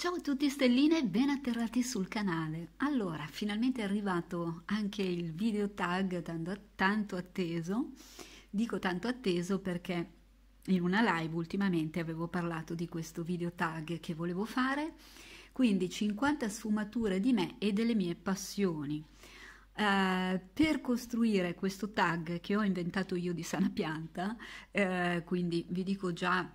Ciao a tutti stelline ben atterrati sul canale. Allora, finalmente è arrivato anche il video tag tanto, tanto atteso. Dico tanto atteso perché in una live ultimamente avevo parlato di questo video tag che volevo fare, quindi 50 sfumature di me e delle mie passioni. Uh, per costruire questo tag che ho inventato io di sana pianta, uh, quindi vi dico già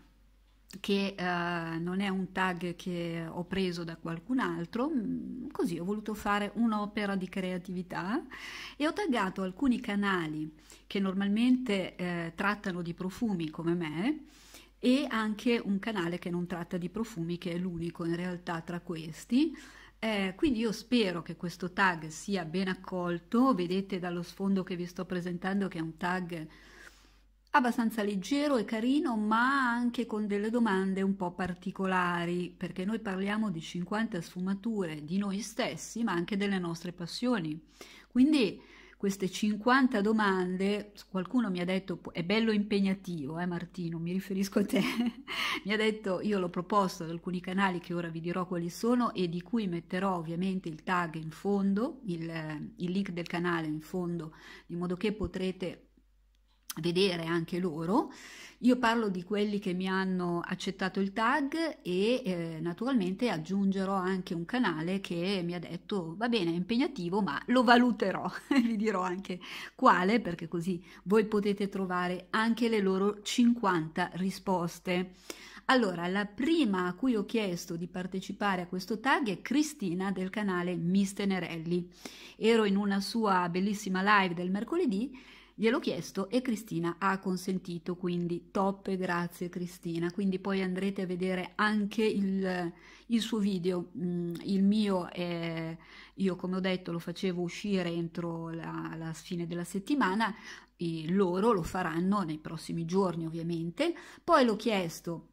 che uh, non è un tag che ho preso da qualcun altro, mm, così ho voluto fare un'opera di creatività e ho taggato alcuni canali che normalmente eh, trattano di profumi come me e anche un canale che non tratta di profumi che è l'unico in realtà tra questi. Eh, quindi io spero che questo tag sia ben accolto, vedete dallo sfondo che vi sto presentando che è un tag abbastanza leggero e carino, ma anche con delle domande un po' particolari, perché noi parliamo di 50 sfumature di noi stessi, ma anche delle nostre passioni. Quindi queste 50 domande, qualcuno mi ha detto, è bello impegnativo, eh Martino, mi riferisco a te, mi ha detto, io l'ho proposto ad alcuni canali che ora vi dirò quali sono e di cui metterò ovviamente il tag in fondo, il, eh, il link del canale in fondo, in modo che potrete vedere anche loro. Io parlo di quelli che mi hanno accettato il tag e eh, naturalmente aggiungerò anche un canale che mi ha detto va bene, è impegnativo, ma lo valuterò vi dirò anche quale, perché così voi potete trovare anche le loro 50 risposte. Allora, la prima a cui ho chiesto di partecipare a questo tag è Cristina del canale Miss Tenerelli. Ero in una sua bellissima live del mercoledì Gliel'ho chiesto e Cristina ha consentito, quindi top grazie Cristina. Quindi poi andrete a vedere anche il, il suo video, mm, il mio è, io come ho detto lo facevo uscire entro la, la fine della settimana, e loro lo faranno nei prossimi giorni ovviamente. Poi l'ho chiesto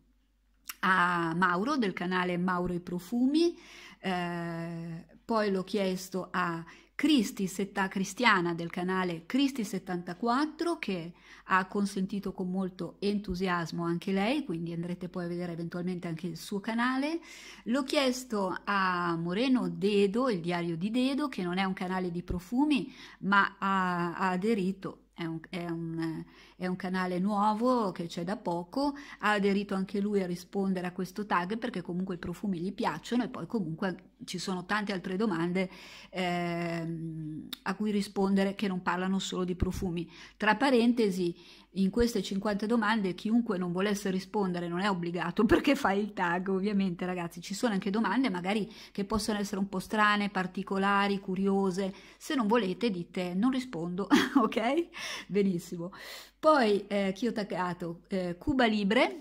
a Mauro del canale Mauro i Profumi, eh, poi l'ho chiesto a Cristi Età Cristiana del canale Cristi 74 che ha consentito con molto entusiasmo anche lei, quindi andrete poi a vedere eventualmente anche il suo canale. L'ho chiesto a Moreno Dedo, il diario di Dedo, che non è un canale di profumi, ma ha, ha aderito è un, è, un, è un, canale nuovo che c'è da poco, ha aderito anche lui a rispondere a questo tag perché comunque i profumi gli piacciono e poi comunque ci sono tante altre domande eh, a cui rispondere che non parlano solo di profumi. Tra parentesi, in queste 50 domande chiunque non volesse rispondere non è obbligato perché fa il tag, ovviamente ragazzi. Ci sono anche domande magari che possono essere un po' strane, particolari, curiose. Se non volete dite non rispondo, ok? Benissimo. Poi eh, chi ho taccato? Eh, Cuba Libre,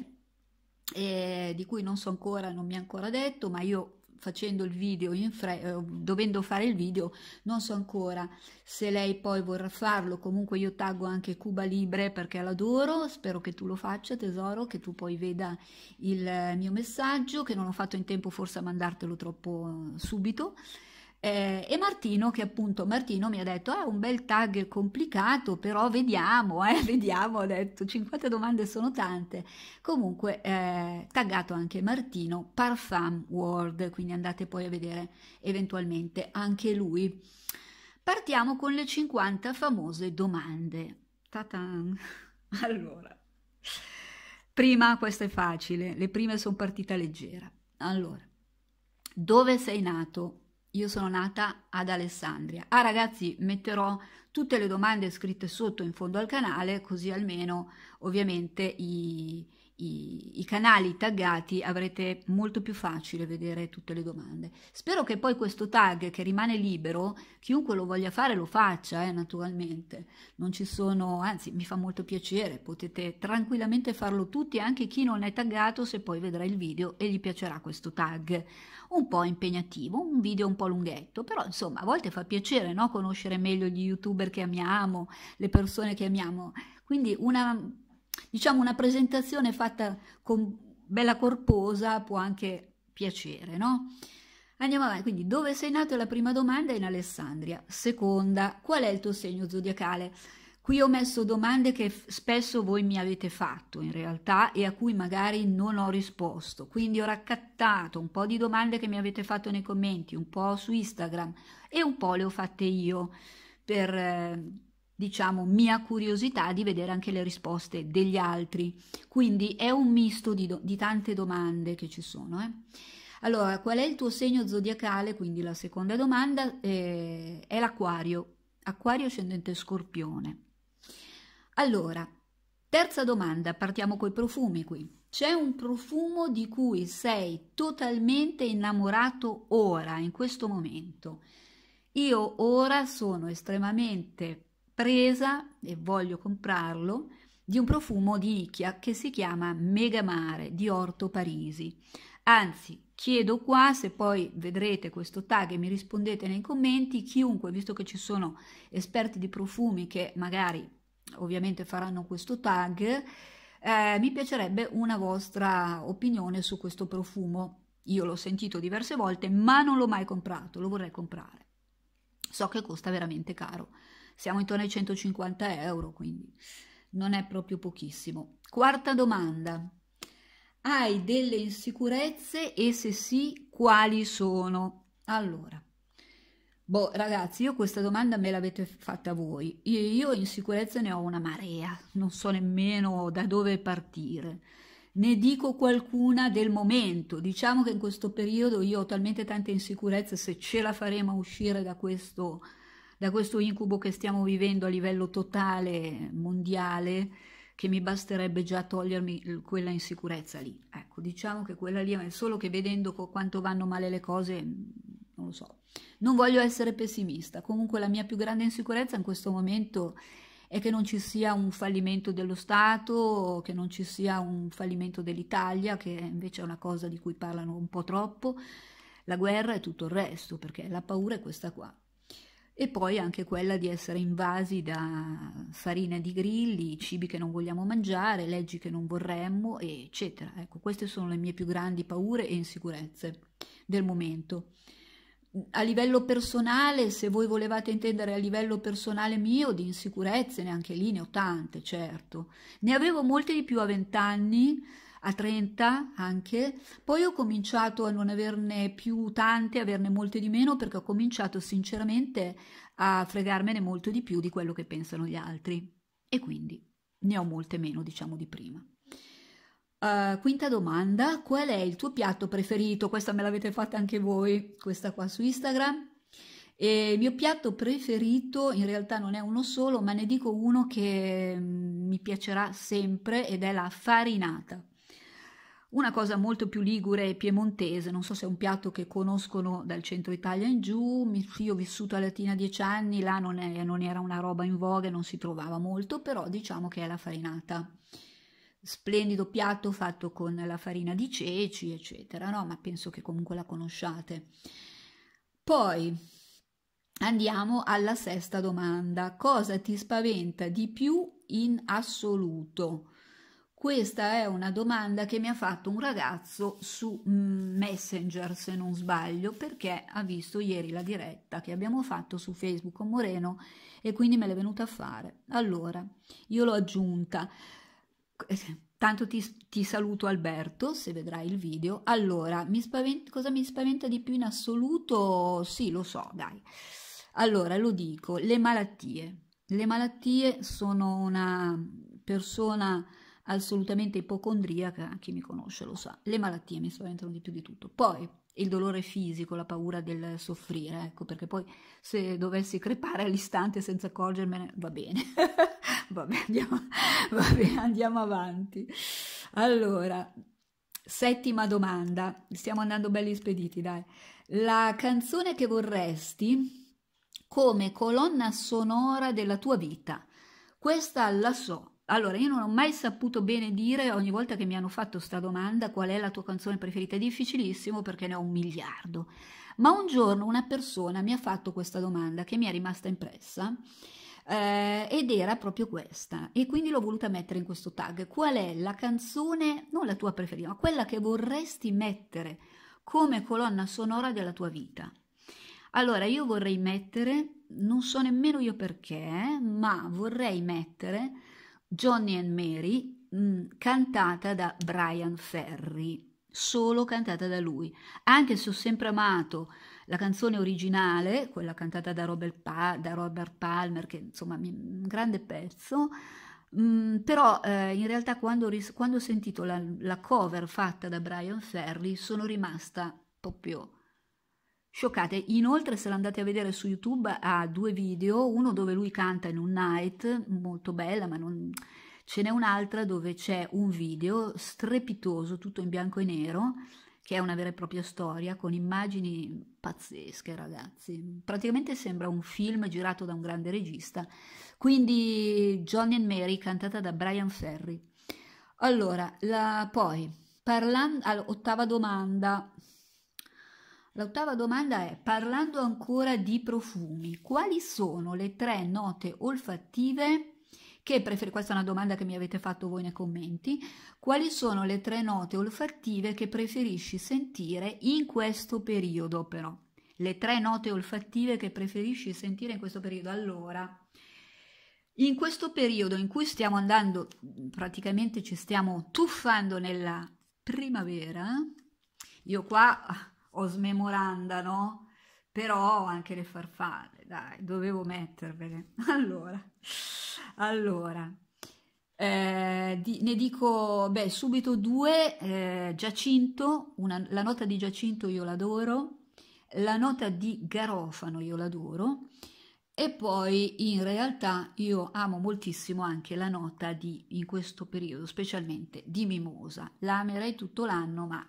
eh, di cui non so ancora, non mi ha ancora detto, ma io facendo il video in fre- eh, dovendo fare il video non so ancora se lei poi vorrà farlo comunque io taggo anche Cuba Libre perché l'adoro spero che tu lo faccia tesoro che tu poi veda il eh, mio messaggio che non ho fatto in tempo forse a mandartelo troppo eh, subito eh, e Martino, che appunto Martino mi ha detto: È eh, ah, un bel tag complicato, però vediamo, eh, vediamo. Ho detto: 50 domande sono tante. Comunque, eh, taggato anche Martino Parfum World. Quindi andate poi a vedere eventualmente anche lui. Partiamo con le 50 famose domande. Ta-tan. Allora, prima questa è facile, le prime sono partita leggera. Allora, dove sei nato? Io sono nata ad Alessandria. Ah ragazzi, metterò tutte le domande scritte sotto in fondo al canale, così almeno ovviamente i, i, i, canali taggati avrete molto più facile vedere tutte le domande. Spero che poi questo tag che rimane libero, chiunque lo voglia fare lo faccia, eh, naturalmente. Non ci sono, anzi mi fa molto piacere, potete tranquillamente farlo tutti, anche chi non è taggato se poi vedrà il video e gli piacerà questo tag un po' impegnativo, un video un po' lunghetto, però insomma a volte fa piacere no? conoscere meglio gli youtuber che amiamo, le persone che amiamo, quindi una, diciamo, una presentazione fatta con bella corposa può anche piacere, no? Andiamo avanti, quindi dove sei nato è la prima domanda in Alessandria. Seconda, qual è il tuo segno zodiacale? Qui ho messo domande che spesso voi mi avete fatto in realtà e a cui magari non ho risposto, quindi ho raccattato un po' di domande che mi avete fatto nei commenti, un po' su Instagram e un po' le ho fatte io per, eh, diciamo, mia curiosità di vedere anche le risposte degli altri. Quindi è un misto di, di tante domande che ci sono. Eh. Allora, qual è il tuo segno zodiacale? Quindi la seconda domanda eh, è l'acquario, acquario ascendente scorpione. Allora, terza domanda, partiamo coi profumi qui. C'è un profumo di cui sei totalmente innamorato ora, in questo momento. Io ora sono estremamente presa e voglio comprarlo di un profumo di nicchia che si chiama Megamare di Orto Parisi. Anzi, chiedo qua se poi vedrete questo tag e mi rispondete nei commenti, chiunque, visto che ci sono esperti di profumi che magari ovviamente faranno questo tag, eh, mi piacerebbe una vostra opinione su questo profumo. Io l'ho sentito diverse volte, ma non l'ho mai comprato, lo vorrei comprare. So che costa veramente caro, siamo intorno ai 150 euro, quindi non è proprio pochissimo. Quarta domanda, hai delle insicurezze e se sì, quali sono? Allora, Boh, ragazzi, io questa domanda me l'avete fatta voi. Io, io in sicurezza ne ho una marea, non so nemmeno da dove partire. Ne dico qualcuna del momento. Diciamo che in questo periodo io ho talmente tante insicurezze, se ce la faremo a uscire da questo, da questo incubo che stiamo vivendo a livello totale, mondiale, che mi basterebbe già togliermi quella insicurezza lì. Ecco, diciamo che quella lì, è solo che vedendo quanto vanno male le cose, non lo so, non voglio essere pessimista, comunque la mia più grande insicurezza in questo momento è che non ci sia un fallimento dello Stato, che non ci sia un fallimento dell'Italia, che invece è una cosa di cui parlano un po' troppo, la guerra e tutto il resto, perché la paura è questa qua. E poi anche quella di essere invasi da farina di grilli, cibi che non vogliamo mangiare, leggi che non vorremmo, eccetera. Ecco, queste sono le mie più grandi paure e insicurezze del momento a livello personale, se voi volevate intendere a livello personale mio, di insicurezze, neanche lì ne ho tante, certo. Ne avevo molte di più a 20 anni, a 30 anche, poi ho cominciato a non averne più tante, averne molte di meno, perché ho cominciato sinceramente a fregarmene molto di più di quello che pensano gli altri. E quindi ne ho molte meno, diciamo, di prima. Uh, quinta domanda, qual è il tuo piatto preferito? Questa me l'avete fatta anche voi, questa qua su Instagram. E il mio piatto preferito in realtà non è uno solo, ma ne dico uno che mm, mi piacerà sempre ed è la farinata. Una cosa molto più ligure e piemontese, non so se è un piatto che conoscono dal centro Italia in giù, io ho vissuto a Latina dieci anni, là non, è, non era una roba in voga, non si trovava molto, però diciamo che è la farinata splendido piatto fatto con la farina di ceci, eccetera, no? Ma penso che comunque la conosciate. Poi andiamo alla sesta domanda. Cosa ti spaventa di più in assoluto? Questa è una domanda che mi ha fatto un ragazzo su mm, Messenger, se non sbaglio, perché ha visto ieri la diretta che abbiamo fatto su Facebook con Moreno e quindi me l'è venuta a fare. Allora, io l'ho aggiunta. Tanto ti, ti, saluto Alberto, se vedrai il video. Allora, mi spaventa, cosa mi spaventa di più in assoluto? Sì, lo so, dai. Allora, lo dico, le malattie. Le malattie sono una persona assolutamente ipocondriaca, chi mi conosce lo sa. Le malattie mi spaventano di più di tutto. Poi, il dolore fisico, la paura del soffrire, ecco, perché poi se dovessi crepare all'istante senza accorgermene, va bene, va, bene andiamo, va bene, andiamo avanti. Allora, settima domanda, stiamo andando belli spediti, dai. La canzone che vorresti come colonna sonora della tua vita? Questa la so, allora, io non ho mai saputo bene dire ogni volta che mi hanno fatto questa domanda qual è la tua canzone preferita. È difficilissimo perché ne ho un miliardo. Ma un giorno una persona mi ha fatto questa domanda che mi è rimasta impressa eh, ed era proprio questa. E quindi l'ho voluta mettere in questo tag. Qual è la canzone, non la tua preferita, ma quella che vorresti mettere come colonna sonora della tua vita? Allora, io vorrei mettere, non so nemmeno io perché, ma vorrei mettere Johnny and Mary, mh, mm, cantata da Brian Ferry, solo cantata da lui. Anche se ho sempre amato la canzone originale, quella cantata da Robert, pa da Robert Palmer, che insomma è un grande pezzo, mh, mm, però eh, in realtà quando, quando ho sentito la, la cover fatta da Brian Ferry sono rimasta proprio Scioccate, inoltre se andate a vedere su YouTube ha due video, uno dove lui canta in un night, molto bella ma non... ce n'è un'altra dove c'è un video strepitoso, tutto in bianco e nero, che è una vera e propria storia con immagini pazzesche ragazzi, praticamente sembra un film girato da un grande regista, quindi Johnny and Mary cantata da Brian Ferry. Allora, la... poi, parlando all'ottava domanda... L'ottava domanda è, parlando ancora di profumi, quali sono le tre note olfattive che prefer- questa è una domanda che mi avete fatto voi nei commenti, quali sono le tre note olfattive che preferisci sentire in questo periodo però? Le tre note olfattive che preferisci sentire in questo periodo? Allora, in questo periodo in cui stiamo andando, praticamente ci stiamo tuffando nella primavera, io qua o smemoranda, no? Però anche le farfalle, dai, dovevo mettervele. Allora, allora, eh, di, ne dico, beh, subito due, eh, Giacinto, una, la nota di Giacinto io l'adoro, la nota di Garofano io l'adoro, e poi in realtà io amo moltissimo anche la nota di, in questo periodo, specialmente di Mimosa. La amerei tutto l'anno, ma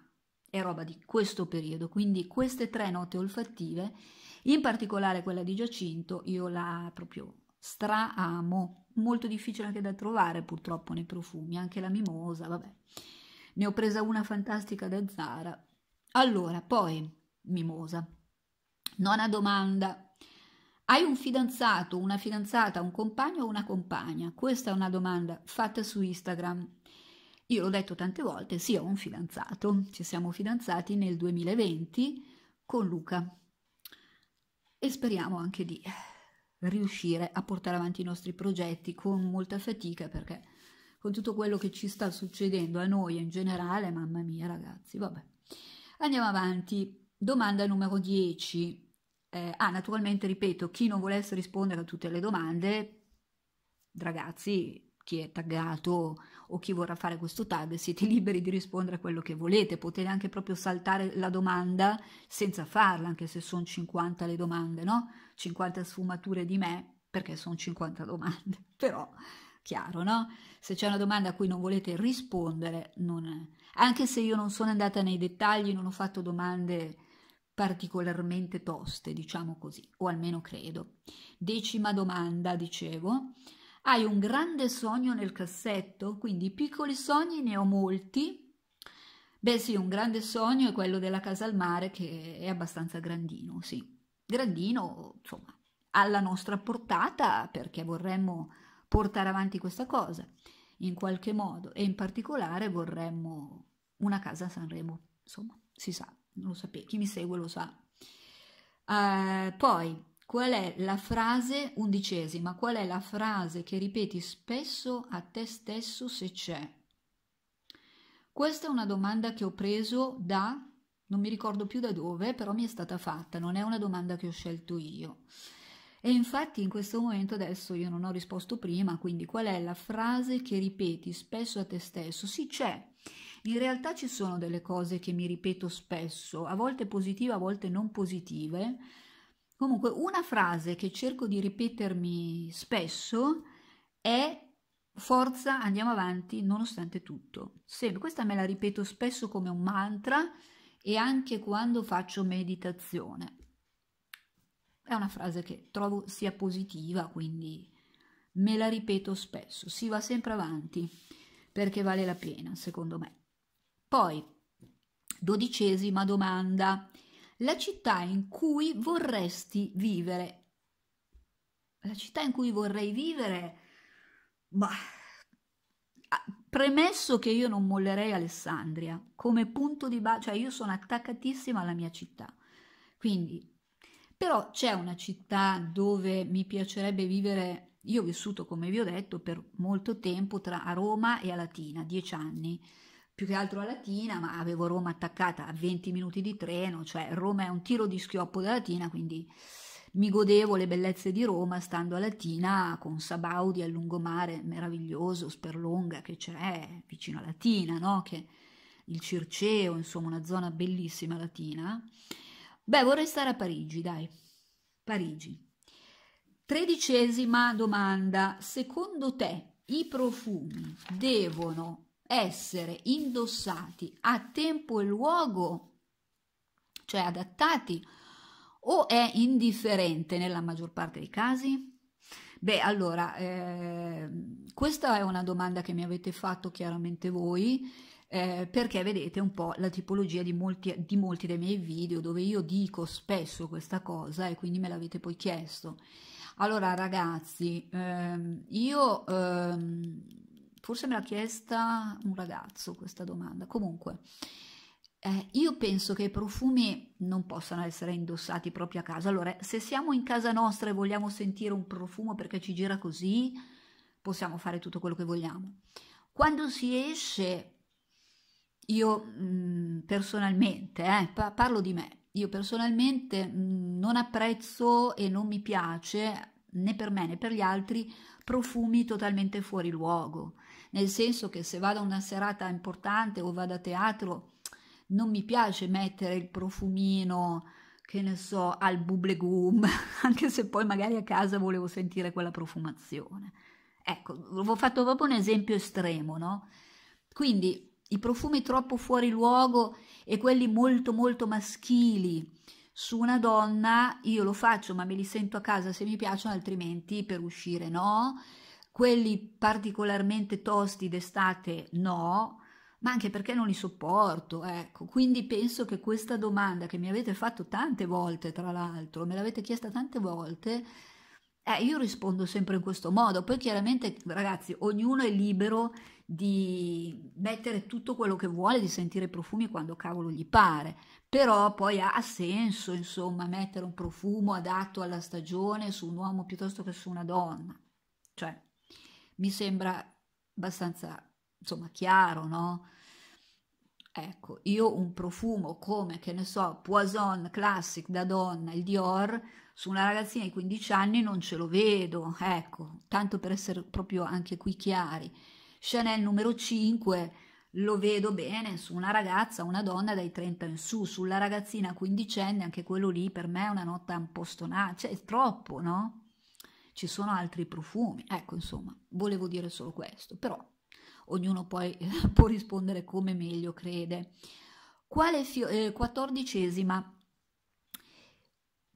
è roba di questo periodo, quindi queste tre note olfattive, in particolare quella di Giacinto, io la proprio straamo, molto difficile anche da trovare purtroppo nei profumi, anche la mimosa, vabbè. Ne ho presa una fantastica da Zara. Allora, poi mimosa. Nona domanda. Hai un fidanzato, una fidanzata, un compagno o una compagna? Questa è una domanda fatta su Instagram. Io l'ho detto tante volte, sì, ho un fidanzato, ci siamo fidanzati nel 2020 con Luca e speriamo anche di eh, riuscire a portare avanti i nostri progetti con molta fatica perché con tutto quello che ci sta succedendo a noi in generale, mamma mia ragazzi, vabbè. Andiamo avanti, domanda numero 10. Eh, ah, naturalmente ripeto, chi non volesse rispondere a tutte le domande, ragazzi, chi è taggato o chi vorrà fare questo tag, siete liberi di rispondere a quello che volete, potete anche proprio saltare la domanda senza farla, anche se sono 50 le domande, no? 50 sfumature di me, perché sono 50 domande, però chiaro, no? Se c'è una domanda a cui non volete rispondere, non... è. anche se io non sono andata nei dettagli, non ho fatto domande particolarmente toste, diciamo così, o almeno credo. Decima domanda, dicevo, hai un grande sogno nel cassetto? Quindi piccoli sogni ne ho molti. Beh sì, un grande sogno è quello della casa al mare che è abbastanza grandino, sì. Grandino, insomma, alla nostra portata perché vorremmo portare avanti questa cosa in qualche modo e in particolare vorremmo una casa a Sanremo, insomma, si sa, lo sapete, chi mi segue lo sa. Uh, poi Qual è la frase undicesima? Qual è la frase che ripeti spesso a te stesso se c'è? Questa è una domanda che ho preso da, non mi ricordo più da dove, però mi è stata fatta, non è una domanda che ho scelto io. E infatti in questo momento adesso io non ho risposto prima, quindi qual è la frase che ripeti spesso a te stesso? Sì, c'è. In realtà ci sono delle cose che mi ripeto spesso, a volte positive, a volte non positive, Comunque, una frase che cerco di ripetermi spesso è forza, andiamo avanti nonostante tutto. Sempre, questa me la ripeto spesso come un mantra e anche quando faccio meditazione. È una frase che trovo sia positiva, quindi me la ripeto spesso. Si va sempre avanti perché vale la pena, secondo me. Poi, dodicesima domanda la città in cui vorresti vivere. La città in cui vorrei vivere, bah, premesso che io non mollerei Alessandria come punto di base, cioè io sono attaccatissima alla mia città, quindi però c'è una città dove mi piacerebbe vivere, io ho vissuto come vi ho detto per molto tempo tra a Roma e a Latina, dieci anni, più che altro a Latina, ma avevo Roma attaccata a 20 minuti di treno, cioè Roma è un tiro di schioppo da Latina, quindi mi godevo le bellezze di Roma stando a Latina con Sabaudi al lungomare meraviglioso, Sperlonga che c'è vicino a Latina, no? che il Circeo, insomma una zona bellissima latina. Beh, vorrei stare a Parigi, dai. Parigi. Tredicesima domanda. Secondo te i profumi devono essere indossati a tempo e luogo, cioè adattati, o è indifferente nella maggior parte dei casi? Beh, allora, eh, questa è una domanda che mi avete fatto chiaramente voi, eh, perché vedete un po' la tipologia di molti, di molti dei miei video dove io dico spesso questa cosa e quindi me l'avete poi chiesto. Allora ragazzi, ehm, io ehm, forse me l'ha chiesta un ragazzo questa domanda, comunque eh, io penso che i profumi non possano essere indossati proprio a casa, allora se siamo in casa nostra e vogliamo sentire un profumo perché ci gira così, possiamo fare tutto quello che vogliamo. Quando si esce, io mh, mm, personalmente, eh, pa parlo di me, io personalmente mh, mm, non apprezzo e non mi piace né per me né per gli altri profumi totalmente fuori luogo nel senso che se vado a una serata importante o vado a teatro non mi piace mettere il profumino che ne so al gum anche se poi magari a casa volevo sentire quella profumazione ecco ho fatto proprio un esempio estremo no quindi i profumi troppo fuori luogo e quelli molto molto maschili su una donna io lo faccio ma me li sento a casa se mi piacciono altrimenti per uscire no quelli particolarmente tosti d'estate no, ma anche perché non li sopporto, ecco. Quindi penso che questa domanda che mi avete fatto tante volte, tra l'altro, me l'avete chiesta tante volte, eh, io rispondo sempre in questo modo. Poi chiaramente, ragazzi, ognuno è libero di mettere tutto quello che vuole, di sentire i profumi quando cavolo gli pare, però poi ha senso, insomma, mettere un profumo adatto alla stagione su un uomo piuttosto che su una donna. Cioè, mi sembra abbastanza, insomma, chiaro, no? Ecco, io un profumo come, che ne so, Poison Classic da donna, il Dior, su una ragazzina di 15 anni non ce lo vedo, ecco, tanto per essere proprio anche qui chiari. Chanel numero 5 lo vedo bene su una ragazza, una donna dai 30 in su, sulla ragazzina quindicenne anche quello lì per me è una nota un po' stonata, cioè è troppo, no? ci sono altri profumi. Ecco, insomma, volevo dire solo questo, però ognuno poi può rispondere come meglio crede. Quale fio- eh, quattordicesima.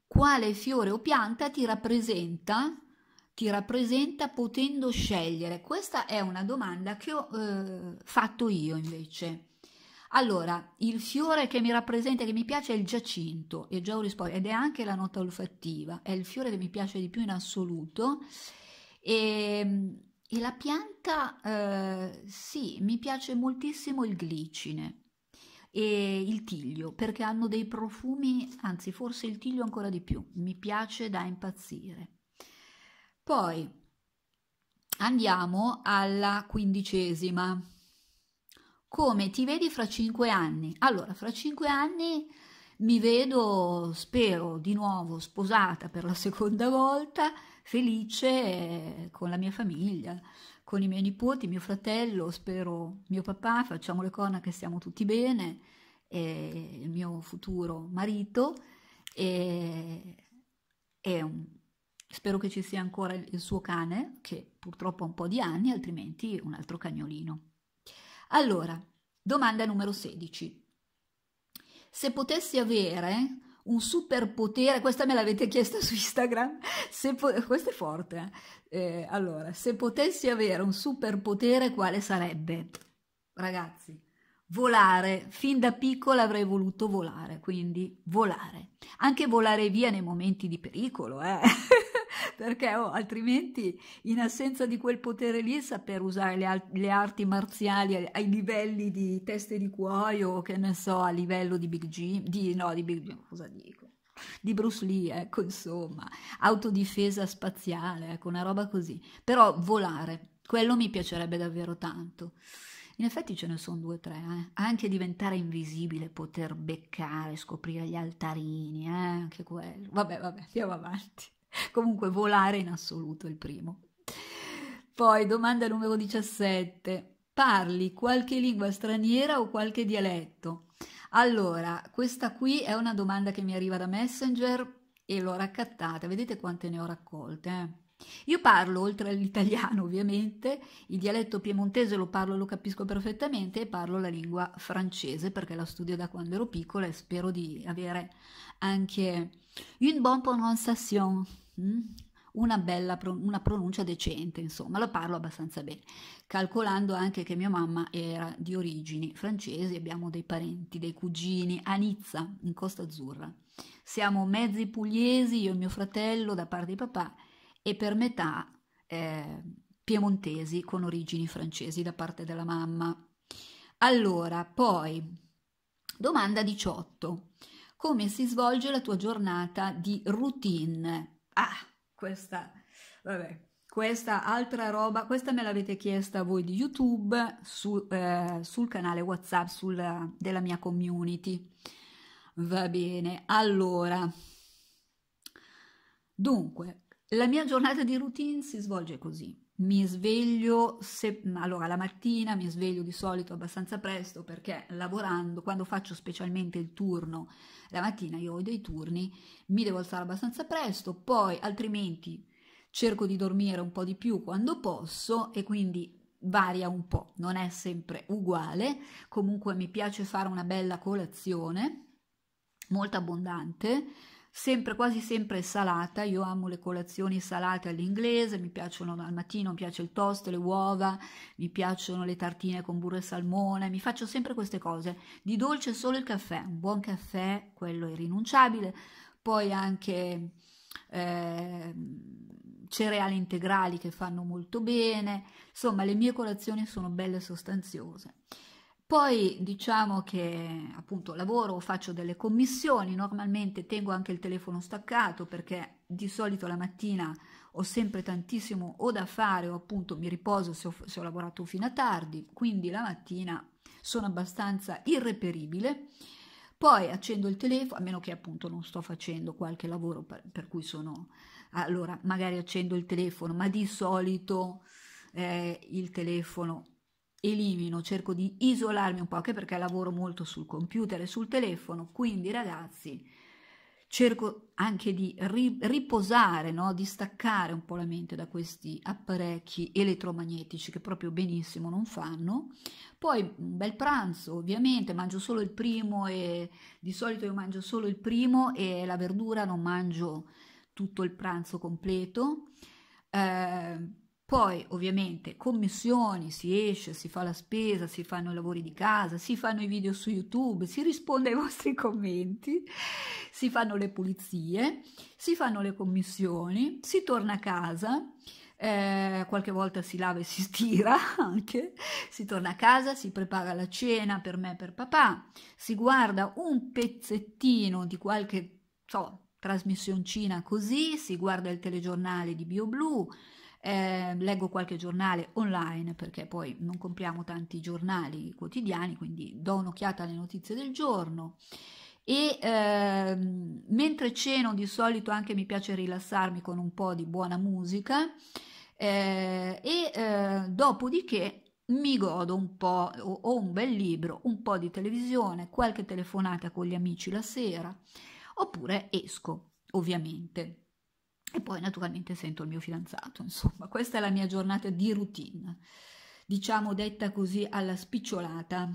Quale fiore o pianta ti rappresenta? Ti rappresenta potendo scegliere? Questa è una domanda che ho eh, fatto io invece allora, il fiore che mi rappresenta, e che mi piace è il giacinto, e già ho risposto, ed è anche la nota olfattiva, è il fiore che mi piace di più in assoluto. E, ehm, e la pianta, eh, sì, mi piace moltissimo il glicine e il tiglio, perché hanno dei profumi, anzi forse il tiglio ancora di più, mi piace da impazzire. Poi andiamo alla quindicesima come ti vedi fra cinque anni? Allora, fra cinque anni mi vedo, spero, di nuovo sposata per la seconda volta, felice eh, con la mia famiglia, con i miei nipoti, mio fratello, spero mio papà, facciamo le corna che stiamo tutti bene, e il mio futuro marito, e, e spero che ci sia ancora il suo cane, che purtroppo ha un po' di anni, altrimenti un altro cagnolino. Allora, domanda numero 16. Se potessi avere un superpotere, questa me l'avete chiesta su Instagram, se po- questo è forte. Eh? Eh, allora, se potessi avere un superpotere, quale sarebbe? Ragazzi, volare, fin da piccola avrei voluto volare, quindi volare. Anche volare via nei momenti di pericolo, eh? perché oh, altrimenti in assenza di quel potere lì saper usare le, le, arti marziali ai livelli di teste di cuoio, o che ne so, a livello di Big G, di, no, di Big G, cosa dico? Di Bruce Lee, ecco, insomma, autodifesa spaziale, ecco, una roba così. Però volare, quello mi piacerebbe davvero tanto. In effetti ce ne sono due o tre, eh? anche diventare invisibile, poter beccare, scoprire gli altarini, eh? anche quello. Vabbè, vabbè, andiamo avanti. Comunque volare in assoluto è il primo. Poi domanda numero 17. Parli qualche lingua straniera o qualche dialetto? Allora, questa qui è una domanda che mi arriva da Messenger e l'ho raccattata. Vedete quante ne ho raccolte. Eh? Io parlo, oltre all'italiano ovviamente, il dialetto piemontese lo parlo, e lo capisco perfettamente e parlo la lingua francese perché la studio da quando ero piccola e spero di avere anche une bonne prononciation Mm? una bella una pronuncia decente, insomma, la parlo abbastanza bene, calcolando anche che mia mamma era di origini francesi, abbiamo dei parenti, dei cugini a Nizza, in Costa Azzurra. Siamo mezzi pugliesi, io e mio fratello da parte di papà e per metà eh, piemontesi con origini francesi da parte della mamma. Allora, poi domanda 18. Come si svolge la tua giornata di routine? Ah, questa, vabbè, questa altra roba, questa me l'avete chiesta voi di YouTube su, eh, sul canale WhatsApp sulla, della mia community. Va bene, allora, dunque, la mia giornata di routine si svolge così mi sveglio, se, allora la mattina mi sveglio di solito abbastanza presto perché lavorando, quando faccio specialmente il turno, la mattina io ho dei turni, mi devo alzare abbastanza presto, poi altrimenti cerco di dormire un po' di più quando posso e quindi varia un po', non è sempre uguale, comunque mi piace fare una bella colazione, molto abbondante, sempre quasi sempre salata, io amo le colazioni salate all'inglese, mi piacciono al mattino, mi piace il toast, le uova, mi piacciono le tartine con burro e salmone, mi faccio sempre queste cose. Di dolce solo il caffè, un buon caffè, quello è irrinunciabile, poi anche eh, cereali integrali che fanno molto bene, insomma le mie colazioni sono belle e sostanziose. Poi diciamo che appunto lavoro, faccio delle commissioni, normalmente tengo anche il telefono staccato perché di solito la mattina ho sempre tantissimo o da fare o appunto mi riposo se ho, se ho lavorato fino a tardi, quindi la mattina sono abbastanza irreperibile. Poi accendo il telefono, a meno che appunto non sto facendo qualche lavoro per, per cui sono... Allora, magari accendo il telefono, ma di solito eh, il telefono elimino, cerco di isolarmi un po', anche perché lavoro molto sul computer e sul telefono, quindi ragazzi cerco anche di ri- riposare, no? di staccare un po' la mente da questi apparecchi elettromagnetici che proprio benissimo non fanno. Poi un bel pranzo, ovviamente, mangio solo il primo e di solito io mangio solo il primo e la verdura non mangio tutto il pranzo completo. Eh, poi ovviamente commissioni, si esce, si fa la spesa, si fanno i lavori di casa, si fanno i video su YouTube, si risponde ai vostri commenti, si fanno le pulizie, si fanno le commissioni, si torna a casa, eh, qualche volta si lava e si stira anche, si torna a casa, si prepara la cena per me e per papà, si guarda un pezzettino di qualche so, trasmissioncina così, si guarda il telegiornale di BioBlue eh, leggo qualche giornale online perché poi non compriamo tanti giornali quotidiani, quindi do un'occhiata alle notizie del giorno e eh, mentre ceno di solito anche mi piace rilassarmi con un po' di buona musica eh, e eh, dopodiché mi godo un po' ho un bel libro, un po' di televisione, qualche telefonata con gli amici la sera oppure esco ovviamente. E poi naturalmente sento il mio fidanzato, insomma, questa è la mia giornata di routine, diciamo detta così alla spicciolata,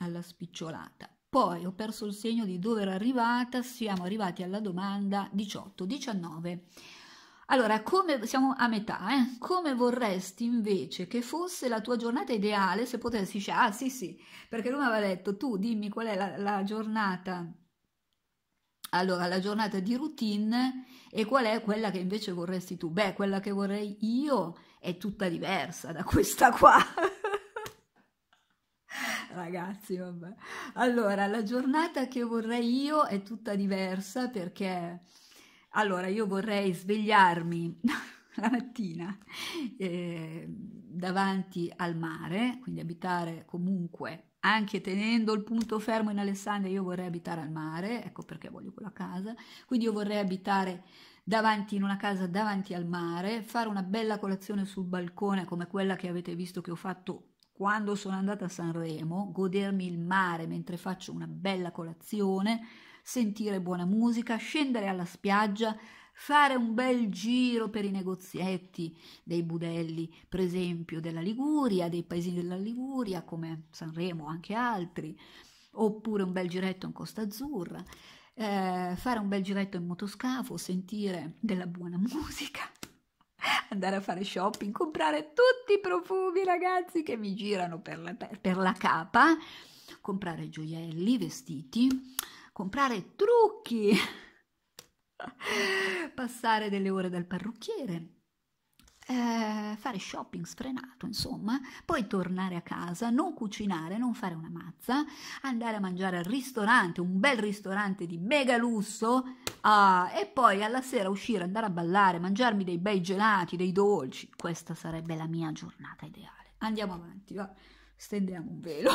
alla spicciolata. Poi ho perso il segno di dove era arrivata, siamo arrivati alla domanda 18-19. Allora, come, siamo a metà, eh? come vorresti invece che fosse la tua giornata ideale se potessi, ah sì sì, perché lui mi aveva detto tu dimmi qual è la, la giornata allora, la giornata di routine e qual è quella che invece vorresti tu? Beh, quella che vorrei io è tutta diversa da questa qua. Ragazzi, vabbè. Allora, la giornata che vorrei io è tutta diversa perché allora io vorrei svegliarmi la mattina eh, davanti al mare, quindi abitare comunque anche tenendo il punto fermo in Alessandria, io vorrei abitare al mare, ecco perché voglio quella casa, quindi io vorrei abitare davanti in una casa davanti al mare, fare una bella colazione sul balcone come quella che avete visto che ho fatto quando sono andata a Sanremo, godermi il mare mentre faccio una bella colazione, sentire buona musica, scendere alla spiaggia, fare un bel giro per i negozietti dei budelli, per esempio della Liguria, dei paesi della Liguria come Sanremo, o anche altri, oppure un bel giretto in Costa Azzurra, eh, fare un bel giretto in motoscafo, sentire della buona musica andare a fare shopping, comprare tutti i profumi, ragazzi, che mi girano per la, per la, capa, comprare gioielli, vestiti, comprare trucchi. passare delle ore dal parrucchiere, eh, fare shopping sfrenato, insomma, poi tornare a casa, non cucinare, non fare una mazza, andare a mangiare al ristorante, un bel ristorante di mega lusso, ah, e poi alla sera uscire, andare a ballare, mangiarmi dei bei gelati, dei dolci. Questa sarebbe la mia giornata ideale. Andiamo avanti, va. Stendiamo un velo.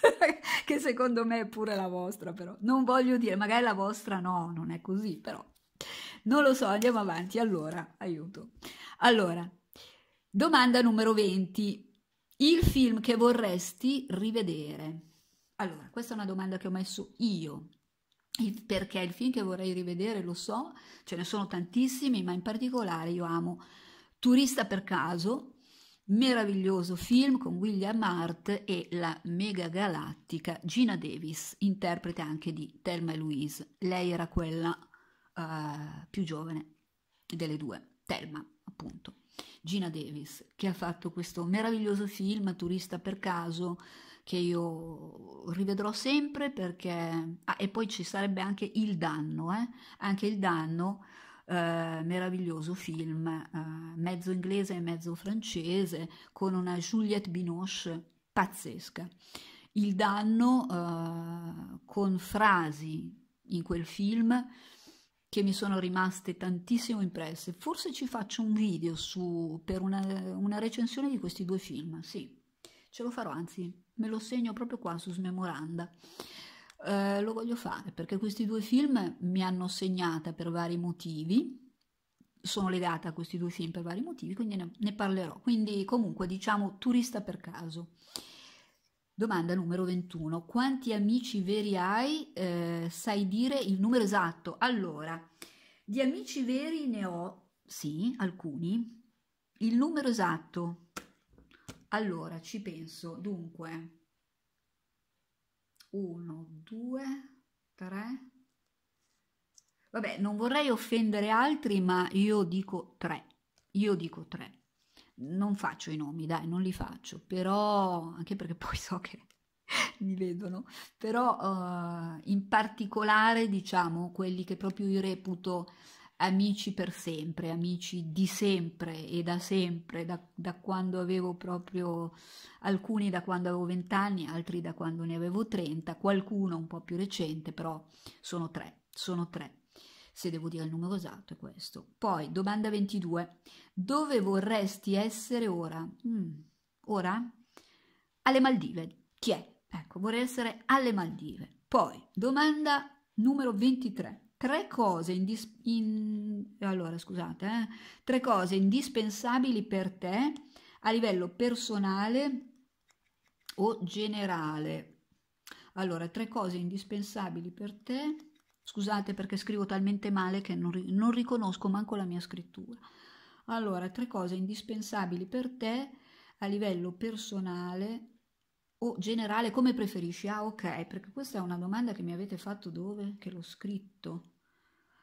che secondo me è pure la vostra, però non voglio dire, magari la vostra no, non è così, però non lo so, andiamo avanti. Allora, aiuto. Allora, domanda numero 20. Il film che vorresti rivedere? Allora, questa è una domanda che ho messo io, perché il film che vorrei rivedere, lo so, ce ne sono tantissimi, ma in particolare io amo Turista per caso, meraviglioso film con William Hart e la mega galattica Gina Davis, interprete anche di Thelma e Louise. Lei era quella uh, più giovane delle due, Thelma appunto, Gina Davis, che ha fatto questo meraviglioso film Turista per caso, che io rivedrò sempre perché... Ah, e poi ci sarebbe anche Il Danno, eh? anche Il Danno, eh, meraviglioso film, eh, mezzo inglese e mezzo francese, con una Juliette Binoche pazzesca. Il Danno eh, con frasi in quel film che mi sono rimaste tantissimo impresse. Forse ci faccio un video su, per una, una recensione di questi due film, sì, ce lo farò, anzi me lo segno proprio qua su Smemoranda. Eh, lo voglio fare perché questi due film mi hanno segnata per vari motivi, sono legata a questi due film per vari motivi, quindi ne, ne parlerò. Quindi comunque diciamo turista per caso. Domanda numero 21. Quanti amici veri hai? Eh, sai dire il numero esatto? Allora, di amici veri ne ho, sì, alcuni. Il numero esatto? Allora, ci penso. Dunque, 1, 2, 3. Vabbè, non vorrei offendere altri, ma io dico 3. Io dico 3 non faccio i nomi, dai, non li faccio, però anche perché poi so che mi vedono, però uh, in particolare diciamo quelli che proprio io reputo amici per sempre, amici di sempre e da sempre, da, da quando avevo proprio alcuni da quando avevo vent'anni, altri da quando ne avevo 30, qualcuno un po' più recente, però sono tre, sono tre se devo dire il numero esatto è questo. Poi, domanda 22. Dove vorresti essere ora? Mm, ora? Alle Maldive. Chi è? Ecco, vorrei essere alle Maldive. Poi, domanda numero 23. Tre cose, indis- in... allora, scusate, eh? tre cose indispensabili per te a livello personale o generale. Allora, tre cose indispensabili per te Scusate perché scrivo talmente male che non, non riconosco manco la mia scrittura. Allora, tre cose indispensabili per te a livello personale o generale, come preferisci? Ah, ok, perché questa è una domanda che mi avete fatto dove? Che l'ho scritto.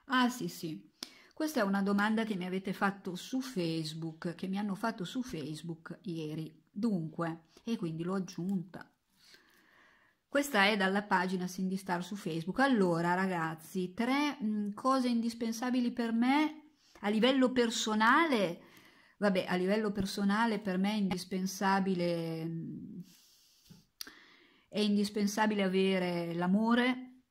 Ah, sì, sì. Questa è una domanda che mi avete fatto su Facebook, che mi hanno fatto su Facebook ieri. Dunque, e quindi l'ho aggiunta. Questa è dalla pagina Star su Facebook. Allora, ragazzi, tre mm, cose indispensabili per me a livello personale. Vabbè, a livello personale per me è indispensabile, mm, è indispensabile avere l'amore,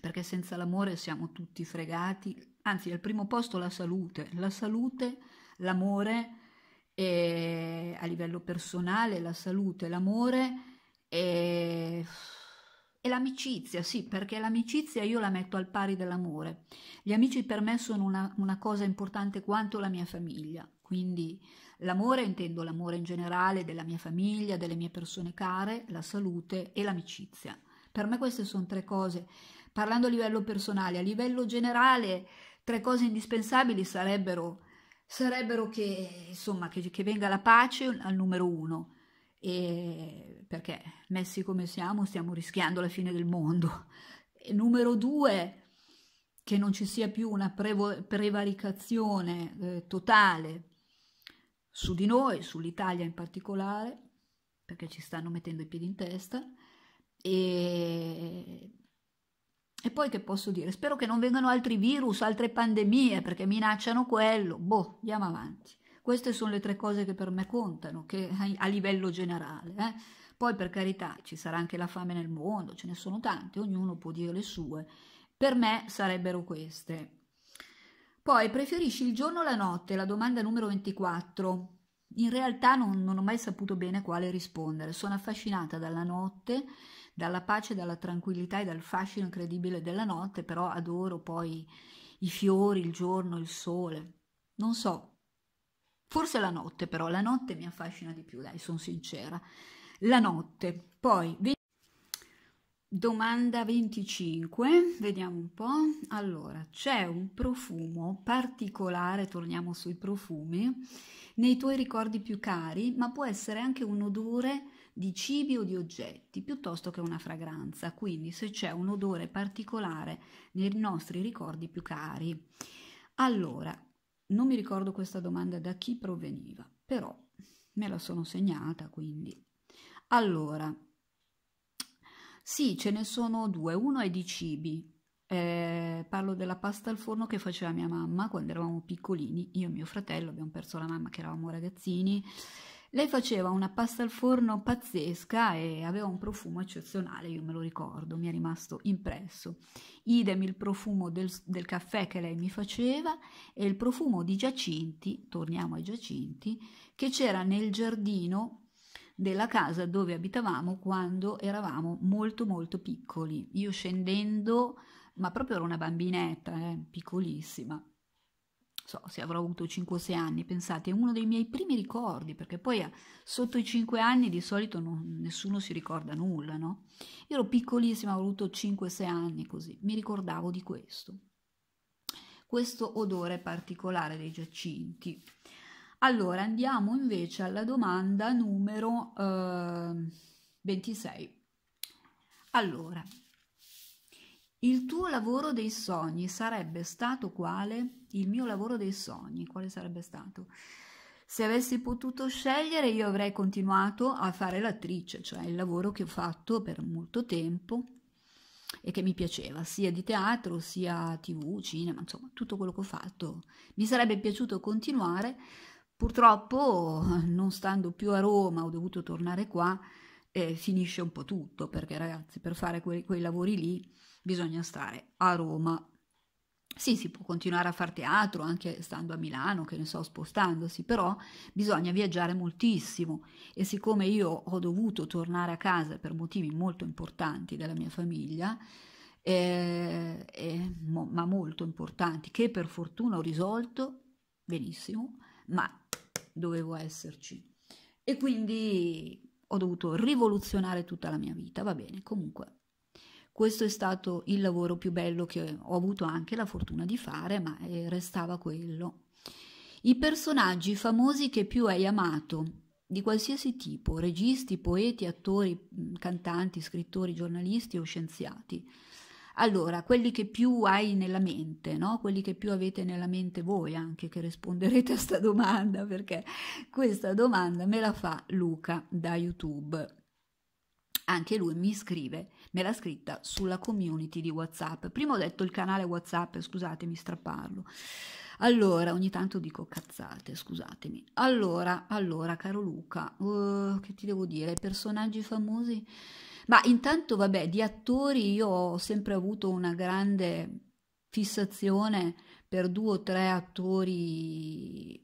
perché senza l'amore siamo tutti fregati. Anzi, al primo posto la salute. La salute, l'amore, a livello personale la salute, l'amore e... E l'amicizia, sì, perché l'amicizia io la metto al pari dell'amore. Gli amici per me sono una, una cosa importante quanto la mia famiglia, quindi l'amore intendo l'amore in generale della mia famiglia, delle mie persone care, la salute e l'amicizia. Per me queste sono tre cose, parlando a livello personale, a livello generale tre cose indispensabili sarebbero, sarebbero che, insomma, che, che venga la pace al numero uno, e perché messi come siamo stiamo rischiando la fine del mondo. E numero due, che non ci sia più una prevo- prevaricazione eh, totale su di noi, sull'Italia in particolare, perché ci stanno mettendo i piedi in testa. E, e poi che posso dire? Spero che non vengano altri virus, altre pandemie, perché minacciano quello. Boh, andiamo avanti. Queste sono le tre cose che per me contano, che a livello generale. Eh. Poi per carità ci sarà anche la fame nel mondo, ce ne sono tante, ognuno può dire le sue. Per me sarebbero queste. Poi preferisci il giorno o la notte? La domanda numero 24. In realtà non, non, ho mai saputo bene quale rispondere. Sono affascinata dalla notte, dalla pace, dalla tranquillità e dal fascino incredibile della notte, però adoro poi i fiori, il giorno, il sole. Non so, Forse la notte però, la notte mi affascina di più, dai, sono sincera. La notte, poi... Domanda 25, vediamo un po'. Allora, c'è un profumo particolare, torniamo sui profumi, nei tuoi ricordi più cari, ma può essere anche un odore di cibi o di oggetti piuttosto che una fragranza. Quindi, se c'è un odore particolare nei nostri ricordi più cari. Allora, non mi ricordo questa domanda da chi proveniva, però me la sono segnata quindi. Allora, sì, ce ne sono due. Uno è di cibi. Eh, parlo della pasta al forno che faceva mia mamma quando eravamo piccolini. Io e mio fratello abbiamo perso la mamma che eravamo ragazzini lei faceva una pasta al forno pazzesca e aveva un profumo eccezionale, io me lo ricordo, mi è rimasto impresso. Idem il profumo del, del caffè che lei mi faceva e il profumo di giacinti, torniamo ai giacinti, che c'era nel giardino della casa dove abitavamo quando eravamo molto molto piccoli. Io scendendo, ma proprio ero una bambinetta, eh, piccolissima, so se avrò avuto 5-6 anni, pensate, è uno dei miei primi ricordi, perché poi eh, sotto i 5 anni di solito non, nessuno si ricorda nulla, no? Io ero piccolissima, avevo avuto 5-6 anni così, mi ricordavo di questo, questo odore particolare dei giacinti. Allora andiamo invece alla domanda numero eh, 26. Allora, il tuo lavoro dei sogni sarebbe stato quale? Il mio lavoro dei sogni, quale sarebbe stato? Se avessi potuto scegliere io avrei continuato a fare l'attrice, cioè il lavoro che ho fatto per molto tempo e che mi piaceva, sia di teatro, sia tv, cinema, insomma tutto quello che ho fatto. Mi sarebbe piaciuto continuare, purtroppo non stando più a Roma ho dovuto tornare qua, e finisce un po' tutto, perché ragazzi per fare que quei lavori lì bisogna stare a Roma. Sì, si può continuare a fare teatro anche stando a Milano, che ne so, spostandosi, però bisogna viaggiare moltissimo e siccome io ho dovuto tornare a casa per motivi molto importanti della mia famiglia, eh, eh, mo, ma molto importanti, che per fortuna ho risolto benissimo, ma dovevo esserci. E quindi ho dovuto rivoluzionare tutta la mia vita, va bene, comunque questo è stato il lavoro più bello che ho avuto anche la fortuna di fare, ma eh, restava quello. I personaggi famosi che più hai amato, di qualsiasi tipo, registi, poeti, attori, cantanti, scrittori, giornalisti o scienziati. Allora, quelli che più hai nella mente, no? quelli che più avete nella mente voi anche che risponderete a questa domanda, perché questa domanda me la fa Luca da YouTube. Anche lui mi scrive me l'ha scritta sulla community di WhatsApp. Prima ho detto il canale WhatsApp, scusatemi, strapparlo. Allora, ogni tanto dico cazzate, scusatemi. Allora, allora, caro Luca, uh, che ti devo dire? Personaggi famosi? Ma intanto, vabbè, di attori io ho sempre avuto una grande fissazione per due o tre attori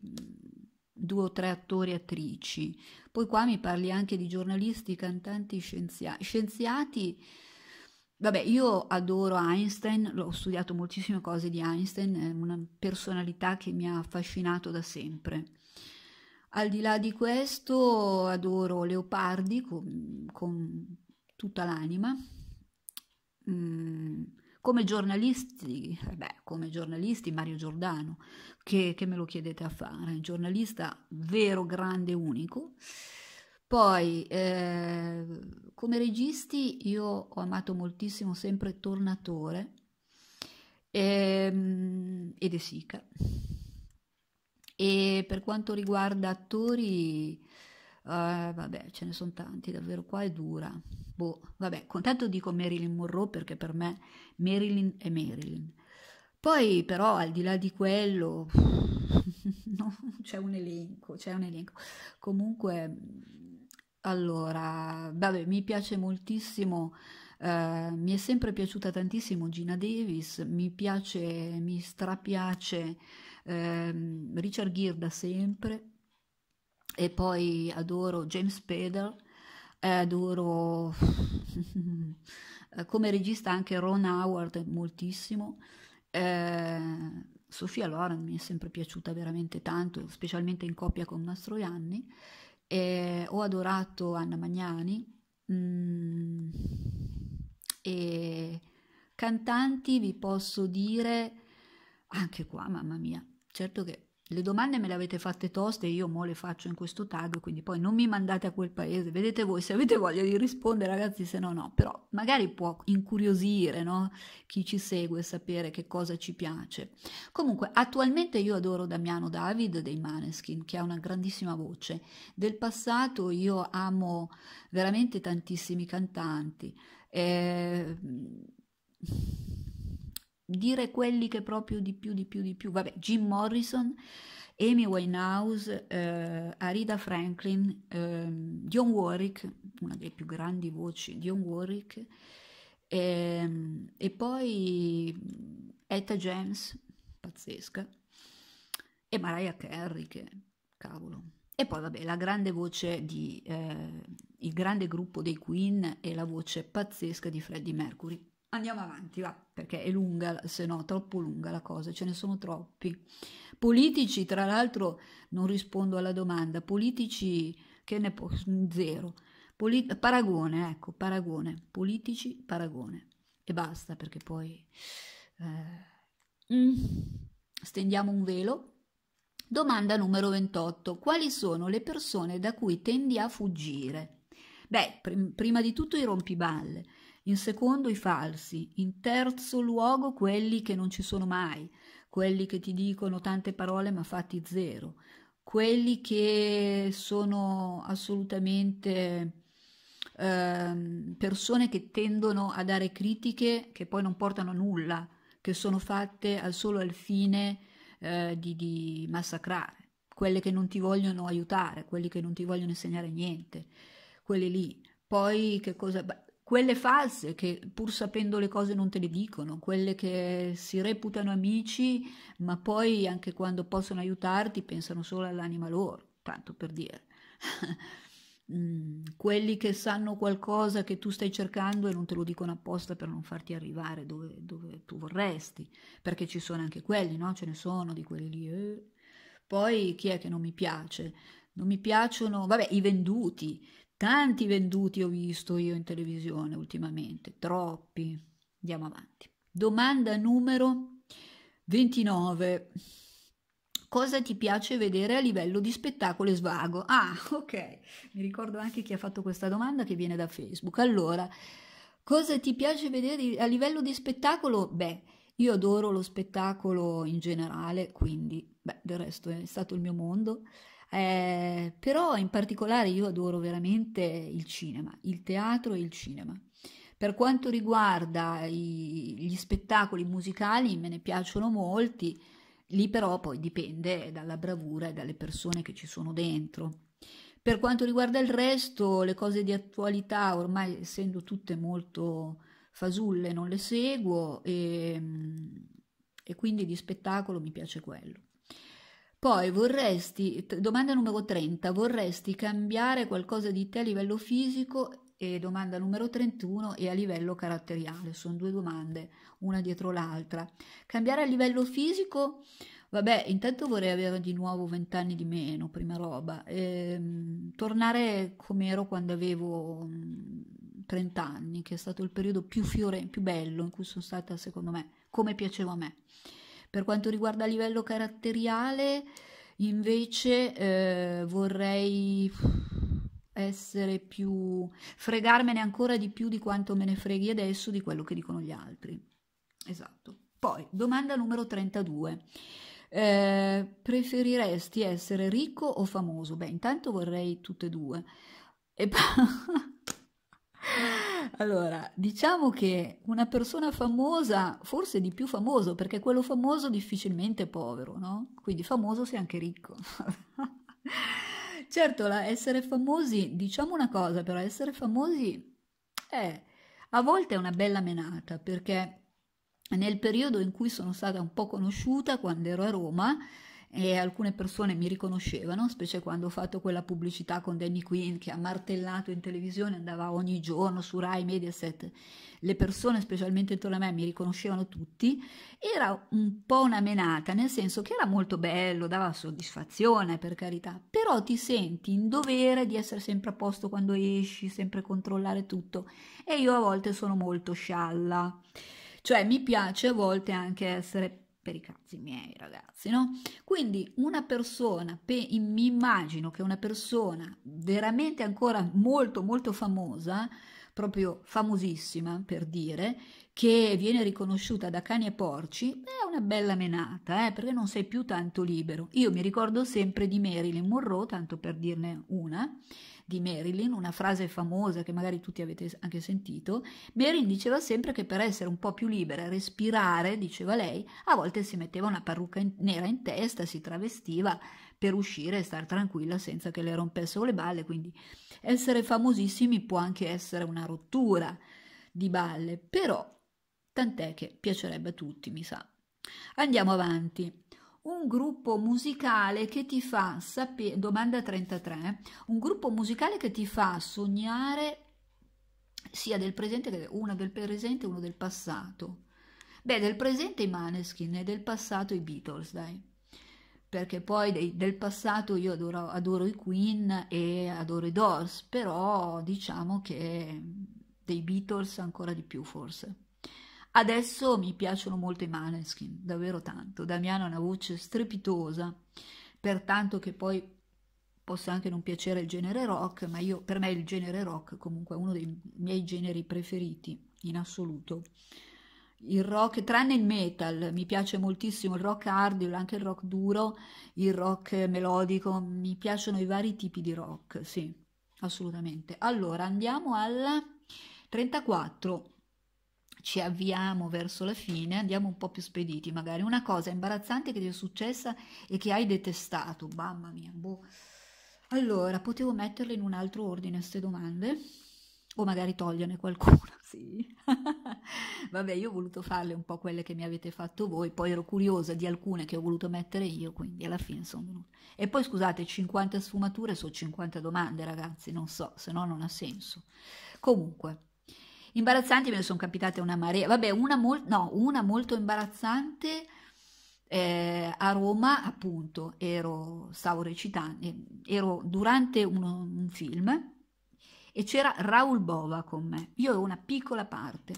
due o tre attori e attrici. Poi qua mi parli anche di giornalisti, cantanti, scienziati. Scienziati, vabbè, io adoro Einstein, ho studiato moltissime cose di Einstein, è una personalità che mi ha affascinato da sempre. Al di là di questo, adoro Leopardi con, con tutta l'anima. Mm, come giornalisti, eh beh, come giornalisti Mario Giordano, che, che me lo chiedete a fare, un giornalista vero, grande, unico. Poi, eh, come registi, io ho amato moltissimo sempre Tornatore ehm, e De Sica. E per quanto riguarda attori, eh, vabbè, ce ne sono tanti, davvero qua è dura. Boh, vabbè, contanto dico Marilyn Monroe perché per me Marilyn è Marilyn. Poi però al di là di quello, no, c'è un elenco, c'è un elenco. Comunque, allora, vabbè, mi piace moltissimo, eh, mi è sempre piaciuta tantissimo Gina Davis, mi piace, mi strapiace eh, Richard Gere da sempre e poi adoro James Pedal, eh, adoro eh, come regista anche Ron Howard moltissimo. Eh, Sofia Loren mi è sempre piaciuta veramente tanto, specialmente in coppia con Mastroianni. Eh, ho adorato Anna Magnani. Mm, e cantanti vi posso dire, anche qua, mamma mia, certo che le domande me le avete fatte toste, e io mo le faccio in questo tag, quindi poi non mi mandate a quel paese, vedete voi se avete voglia di rispondere ragazzi, se no no, però magari può incuriosire no? chi ci segue sapere che cosa ci piace. Comunque, attualmente io adoro Damiano David dei Maneskin, che ha una grandissima voce. Del passato io amo veramente tantissimi cantanti. Eh dire quelli che proprio di più, di più, di più, vabbè, Jim Morrison, Amy Winehouse, eh, Arida Franklin, eh, John Warwick, una delle più grandi voci, John Warwick, eh, e poi Etta James, pazzesca, e Mariah Carey, che cavolo. E poi, vabbè, la grande voce di, eh, il grande gruppo dei Queen e la voce pazzesca di Freddie Mercury. Andiamo avanti, va, perché è lunga, se no troppo lunga la cosa, ce ne sono troppi. Politici, tra l'altro, non rispondo alla domanda, politici che ne posso, zero. Poli paragone, ecco, paragone, politici, paragone. E basta, perché poi... Eh, mm, stendiamo un velo. Domanda numero 28. Quali sono le persone da cui tendi a fuggire? Beh, pr prima di tutto i rompiballe in secondo i falsi, in terzo luogo quelli che non ci sono mai, quelli che ti dicono tante parole ma fatti zero, quelli che sono assolutamente eh, persone che tendono a dare critiche che poi non portano a nulla, che sono fatte al solo al fine eh, di, di massacrare, quelle che non ti vogliono aiutare, quelli che non ti vogliono insegnare niente, quelli lì. Poi che cosa... Beh, quelle false che pur sapendo le cose non te le dicono, quelle che si reputano amici ma poi anche quando possono aiutarti pensano solo all'anima loro, tanto per dire. Mm, quelli che sanno qualcosa che tu stai cercando e non te lo dicono apposta per non farti arrivare dove, dove tu vorresti, perché ci sono anche quelli, no? Ce ne sono di quelli lì. Eh. Poi chi è che non mi piace? Non mi piacciono, vabbè, i venduti, Tanti venduti ho visto io in televisione ultimamente, troppi. Andiamo avanti. Domanda numero 29. Cosa ti piace vedere a livello di spettacolo e svago? Ah, ok. Mi ricordo anche chi ha fatto questa domanda che viene da Facebook. Allora, cosa ti piace vedere a livello di spettacolo? Beh, io adoro lo spettacolo in generale, quindi, beh, del resto è stato il mio mondo. Eh, però in particolare io adoro veramente il cinema, il teatro e il cinema. Per quanto riguarda i, gli spettacoli musicali, me ne piacciono molti, lì però poi dipende dalla bravura e dalle persone che ci sono dentro. Per quanto riguarda il resto, le cose di attualità, ormai essendo tutte molto fasulle, non le seguo e, ehm, e quindi di spettacolo mi piace quello. Poi vorresti, domanda numero 30, vorresti cambiare qualcosa di te a livello fisico e domanda numero 31 e a livello caratteriale, sono due domande, una dietro l'altra. Cambiare a livello fisico, vabbè, intanto vorrei avere di nuovo 20 anni di meno, prima roba, ehm, tornare come ero quando avevo 30 mm, anni, che è stato il periodo più, fiore, più bello in cui sono stata, secondo me, come piaceva a me. Per quanto riguarda il livello caratteriale, invece eh, vorrei essere più fregarmene ancora di più di quanto me ne freghi adesso di quello che dicono gli altri. Esatto. Poi, domanda numero 32. Eh, preferiresti essere ricco o famoso? Beh, intanto vorrei tutte e due. E Allora, diciamo che una persona famosa, forse di più famoso, perché quello famoso difficilmente è povero, no? Quindi famoso sei anche ricco. certo, essere famosi, diciamo una cosa, però essere famosi è eh, a volte è una bella menata, perché nel periodo in cui sono stata un po' conosciuta, quando ero a Roma, e alcune persone mi riconoscevano, specie quando ho fatto quella pubblicità con Danny Quinn che ha martellato in televisione, andava ogni giorno su Rai Mediaset, le persone specialmente intorno a me mi riconoscevano tutti, era un po' una menata, nel senso che era molto bello, dava soddisfazione per carità, però ti senti in dovere di essere sempre a posto quando esci, sempre controllare tutto e io a volte sono molto scialla, cioè mi piace a volte anche essere per i cazzi miei ragazzi, no? Quindi una persona, pe- mi immagino che una persona veramente ancora molto molto famosa, proprio famosissima per dire, che viene riconosciuta da cani e porci, è una bella menata, eh? perché non sei più tanto libero. Io mi ricordo sempre di Marilyn Monroe, tanto per dirne una, di Marilyn, una frase famosa che magari tutti avete anche sentito, Marilyn diceva sempre che per essere un po' più libera, e respirare, diceva lei, a volte si metteva una parrucca in, nera in testa, si travestiva per uscire e star tranquilla senza che le rompessero le balle, quindi essere famosissimi può anche essere una rottura di balle, però tant'è che piacerebbe a tutti, mi sa. Andiamo avanti un gruppo musicale che ti fa sapere, domanda 33, un gruppo musicale che ti fa sognare sia del presente che uno del presente e uno del passato. Beh, del presente i Maneskin e del passato i Beatles, dai. Perché poi dei, del passato io adoro, adoro, i Queen e adoro i Doors, però diciamo che dei Beatles ancora di più forse. Adesso mi piacciono molto i Maneskin, davvero tanto. Damiano ha una voce strepitosa, pertanto che poi possa anche non piacere il genere rock, ma io, per me il genere rock comunque è uno dei miei generi preferiti in assoluto. Il rock, tranne il metal, mi piace moltissimo il rock hard, anche il rock duro, il rock melodico, mi piacciono i vari tipi di rock, sì, assolutamente. Allora, andiamo alla 34 ci avviamo verso la fine, andiamo un po' più spediti magari. Una cosa imbarazzante che ti è successa e che hai detestato, mamma mia, boh. Allora, potevo metterle in un altro ordine queste domande? O magari toglierne qualcuna, sì. Vabbè, io ho voluto farle un po' quelle che mi avete fatto voi, poi ero curiosa di alcune che ho voluto mettere io, quindi alla fine sono venute. E poi scusate, 50 sfumature su 50 domande, ragazzi, non so, se no non ha senso. Comunque, Imbarazzanti me ne sono capitate una marea, vabbè, una, mol- no, una molto imbarazzante eh, a Roma, appunto, ero, stavo recitando, eh, ero durante uno, un film e c'era Raul Bova con me, io avevo una piccola parte.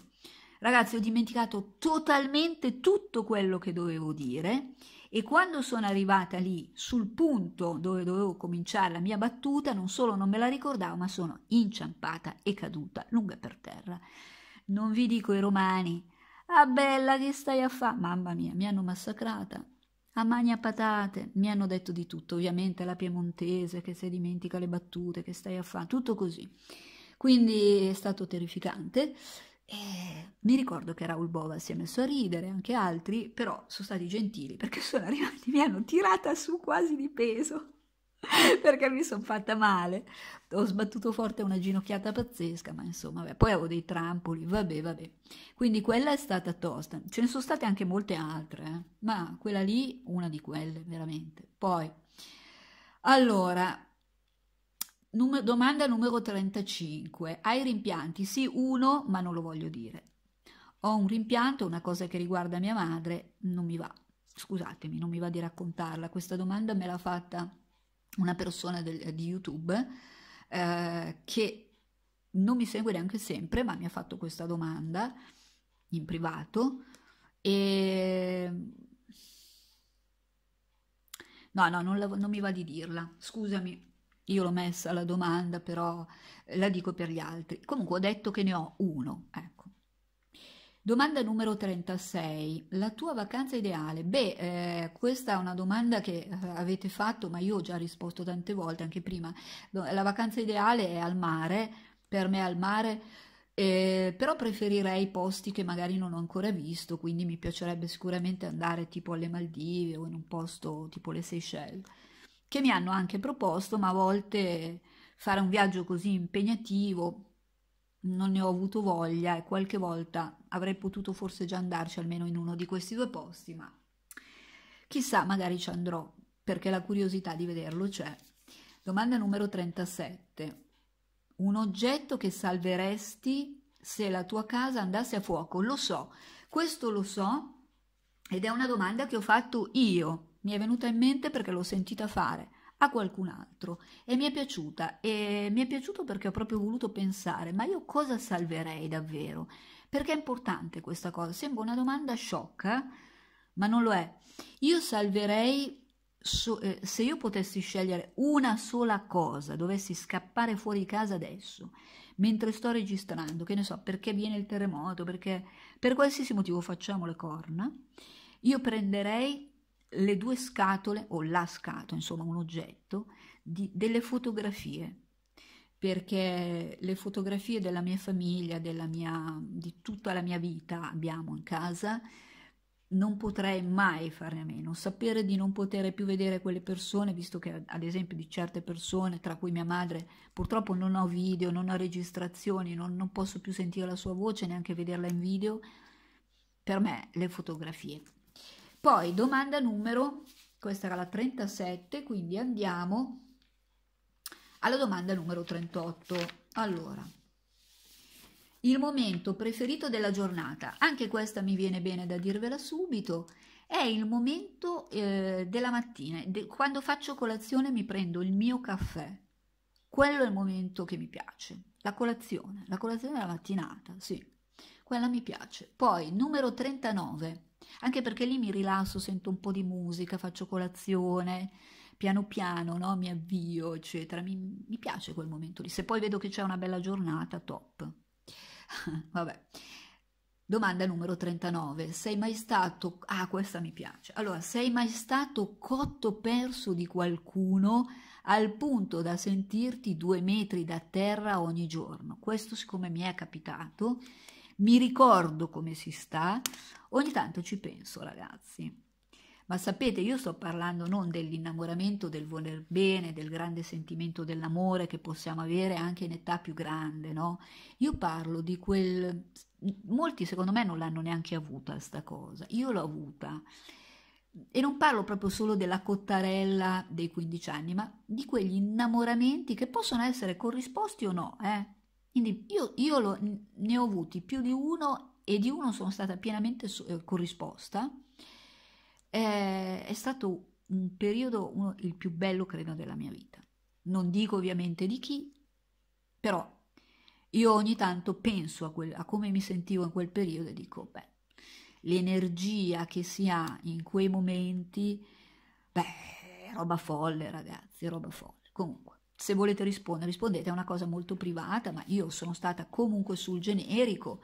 Ragazzi, ho dimenticato totalmente tutto quello che dovevo dire e quando sono arrivata lì sul punto dove dovevo cominciare la mia battuta non solo non me la ricordavo ma sono inciampata e caduta lunga per terra. Non vi dico i romani, ah bella che stai a fa, mamma mia, mi hanno massacrata. A mani a patate, mi hanno detto di tutto, ovviamente la piemontese che se dimentica le battute, che stai a fa, tutto così. Quindi è stato terrificante. E eh, mi ricordo che Raul Bova si è messo a ridere, anche altri, però sono stati gentili perché sono arrivati, mi hanno tirata su quasi di peso perché mi sono fatta male. Ho sbattuto forte una ginocchiata pazzesca, ma insomma, vabbè. poi avevo dei trampoli, vabbè, vabbè. Quindi quella è stata tosta. Ce ne sono state anche molte altre, eh? ma quella lì, una di quelle, veramente. Poi, allora, Num- domanda numero 35. Hai rimpianti? Sì, uno, ma non lo voglio dire. Ho un rimpianto, una cosa che riguarda mia madre, non mi va. Scusatemi, non mi va di raccontarla. Questa domanda me l'ha fatta una persona del, di YouTube eh, che non mi segue neanche sempre, ma mi ha fatto questa domanda in privato e no, no, non, la, non mi va di dirla. Scusami io l'ho messa la domanda, però eh, la dico per gli altri. Comunque ho detto che ne ho uno, ecco. Domanda numero 36, la tua vacanza ideale? Beh, eh, questa è una domanda che eh, avete fatto, ma io ho già risposto tante volte anche prima. La vacanza ideale è al mare, per me è al mare, eh, però preferirei posti che magari non ho ancora visto, quindi mi piacerebbe sicuramente andare tipo alle Maldive o in un posto tipo le Seychelles che mi hanno anche proposto, ma a volte fare un viaggio così impegnativo non ne ho avuto voglia e qualche volta avrei potuto forse già andarci almeno in uno di questi due posti, ma chissà, magari ci andrò perché la curiosità di vederlo c'è. Domanda numero 37. Un oggetto che salveresti se la tua casa andasse a fuoco? Lo so, questo lo so ed è una domanda che ho fatto io mi è venuta in mente perché l'ho sentita fare a qualcun altro e mi è piaciuta e mi è piaciuto perché ho proprio voluto pensare ma io cosa salverei davvero? Perché è importante questa cosa? Sembra una domanda sciocca, eh? ma non lo è. Io salverei so, eh, se io potessi scegliere una sola cosa, dovessi scappare fuori casa adesso, mentre sto registrando, che ne so, perché viene il terremoto, perché per qualsiasi motivo facciamo le corna, io prenderei le due scatole o la scatola, insomma un oggetto, di, delle fotografie, perché le fotografie della mia famiglia, della mia, di tutta la mia vita abbiamo in casa, non potrei mai farne a meno. Sapere di non poter più vedere quelle persone, visto che ad esempio di certe persone, tra cui mia madre, purtroppo non ho video, non ho registrazioni, non, non posso più sentire la sua voce, neanche vederla in video, per me le fotografie poi domanda numero, questa era la 37, quindi andiamo alla domanda numero 38. Allora, il momento preferito della giornata, anche questa mi viene bene da dirvela subito, è il momento eh, della mattina. De quando faccio colazione mi prendo il mio caffè. Quello è il momento che mi piace. La colazione, la colazione della mattinata, sì. Quella mi piace. Poi, numero 39 anche perché lì mi rilasso, sento un po' di musica, faccio colazione, piano piano no? mi avvio, eccetera. Mi, mi piace quel momento lì. Se poi vedo che c'è una bella giornata, top. Vabbè. Domanda numero 39. Sei mai stato... Ah, questa mi piace. Allora, sei mai stato cotto perso di qualcuno al punto da sentirti due metri da terra ogni giorno? Questo siccome mi è capitato mi ricordo come si sta, ogni tanto ci penso ragazzi. Ma sapete, io sto parlando non dell'innamoramento, del voler bene, del grande sentimento dell'amore che possiamo avere anche in età più grande, no? Io parlo di quel... Molti secondo me non l'hanno neanche avuta questa cosa, io l'ho avuta. E non parlo proprio solo della cottarella dei 15 anni, ma di quegli innamoramenti che possono essere corrisposti o no, eh? Quindi io, io lo, ne ho avuti più di uno e di uno sono stata pienamente eh, corrisposta. Eh, è stato un periodo uno, il più bello, credo, della mia vita. Non dico ovviamente di chi, però io ogni tanto penso a, quel, a come mi sentivo in quel periodo e dico, beh, l'energia che si ha in quei momenti, beh, roba folle ragazzi, roba folle. Comunque, se volete rispondere, rispondete, è una cosa molto privata, ma io sono stata comunque sul generico.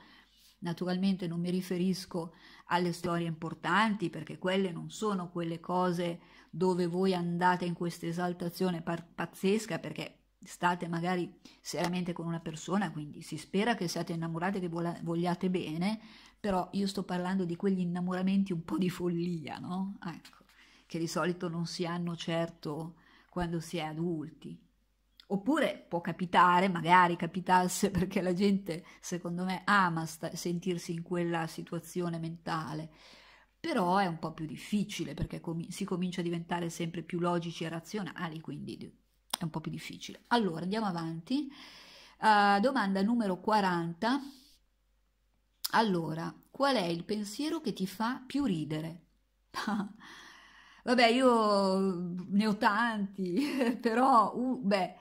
Naturalmente non mi riferisco alle storie importanti perché quelle non sono quelle cose dove voi andate in questa esaltazione pazzesca perché state magari seriamente con una persona, quindi si spera che siate innamorati, che vogliate bene, però io sto parlando di quegli innamoramenti un po' di follia, no? Ecco, che di solito non si hanno certo quando si è adulti. Oppure può capitare, magari capitasse perché la gente secondo me ama sentirsi in quella situazione mentale, però è un po' più difficile perché com si comincia a diventare sempre più logici e razionali, quindi è un po' più difficile. Allora andiamo avanti. Uh, domanda numero 40. Allora, qual è il pensiero che ti fa più ridere? Vabbè, io ne ho tanti, però, uh, beh,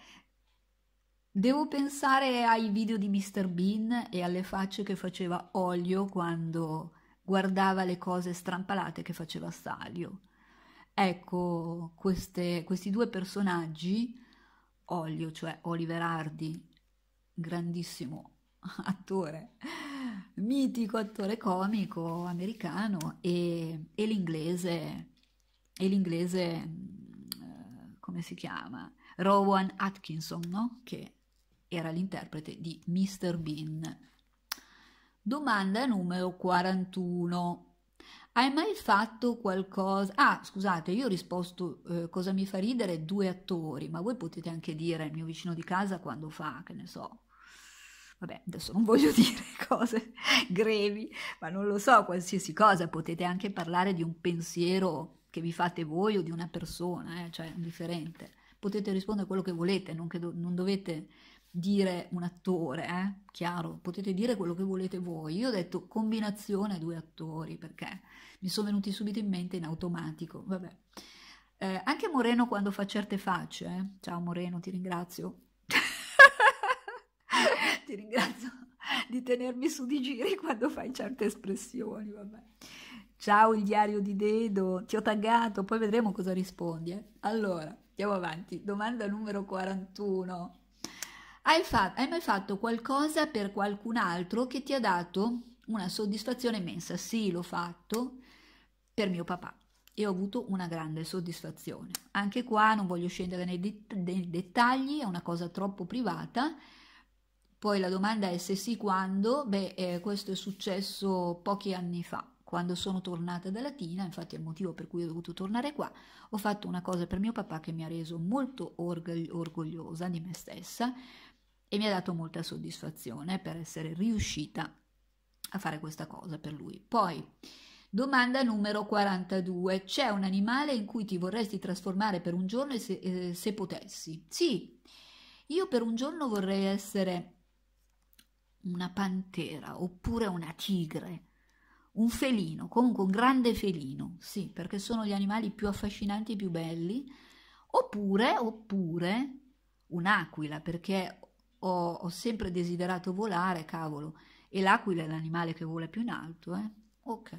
devo pensare ai video di Mr. Bean e alle facce che faceva Olio quando guardava le cose strampalate che faceva Salio. Ecco, queste, questi due personaggi, Olio, cioè Oliver Hardy, grandissimo attore, mitico attore comico americano, e, e l'inglese e l'inglese, eh, come si chiama? Rowan Atkinson, no? Che era l'interprete di Mr. Bean. Domanda numero 41. Hai mai fatto qualcosa? Ah, scusate, io ho risposto eh, cosa mi fa ridere due attori, ma voi potete anche dire il mio vicino di casa quando fa, che ne so. Vabbè, adesso non voglio dire cose grevi, ma non lo so, qualsiasi cosa, potete anche parlare di un pensiero che vi fate voi o di una persona, eh, cioè indifferente. Potete rispondere a quello che volete, non, che do, non dovete dire un attore, eh? chiaro, potete dire quello che volete voi. Io ho detto combinazione due attori perché mi sono venuti subito in mente in automatico, vabbè. Eh, anche Moreno quando fa certe facce, eh? ciao Moreno, ti ringrazio, ti ringrazio di tenermi su di giri quando fai certe espressioni, vabbè. Ciao il diario di Dedo, ti ho taggato, poi vedremo cosa rispondi. Eh? Allora, andiamo avanti. Domanda numero 41. Hai, fatto, hai mai fatto qualcosa per qualcun altro che ti ha dato una soddisfazione immensa? Sì, l'ho fatto per mio papà e ho avuto una grande soddisfazione. Anche qua non voglio scendere nei, det- nei, dettagli, è una cosa troppo privata. Poi la domanda è se sì quando, beh eh, questo è successo pochi anni fa, quando sono tornata da Latina, infatti è il motivo per cui ho dovuto tornare qua, ho fatto una cosa per mio papà che mi ha reso molto org- orgogliosa di me stessa e mi ha dato molta soddisfazione per essere riuscita a fare questa cosa per lui. Poi, Domanda numero 42. C'è un animale in cui ti vorresti trasformare per un giorno se, eh, se, potessi? Sì, io per un giorno vorrei essere una pantera oppure una tigre un felino, comunque un grande felino, sì, perché sono gli animali più affascinanti e più belli, oppure, oppure un'aquila, perché ho, ho, sempre desiderato volare, cavolo, e l'aquila è l'animale che vola più in alto, eh? Ok.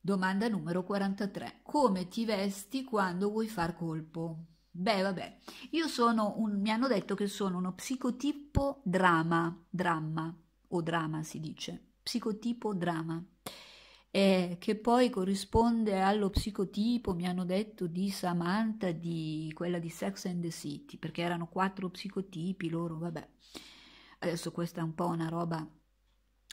Domanda numero 43. Come ti vesti quando vuoi far colpo? Beh, vabbè, io sono un, mi hanno detto che sono uno psicotipo drama, dramma o drama si dice psicotipo drama, eh, che poi corrisponde allo psicotipo, mi hanno detto, di Samantha, di quella di Sex and the City, perché erano quattro psicotipi loro, vabbè. Adesso questa è un po' una roba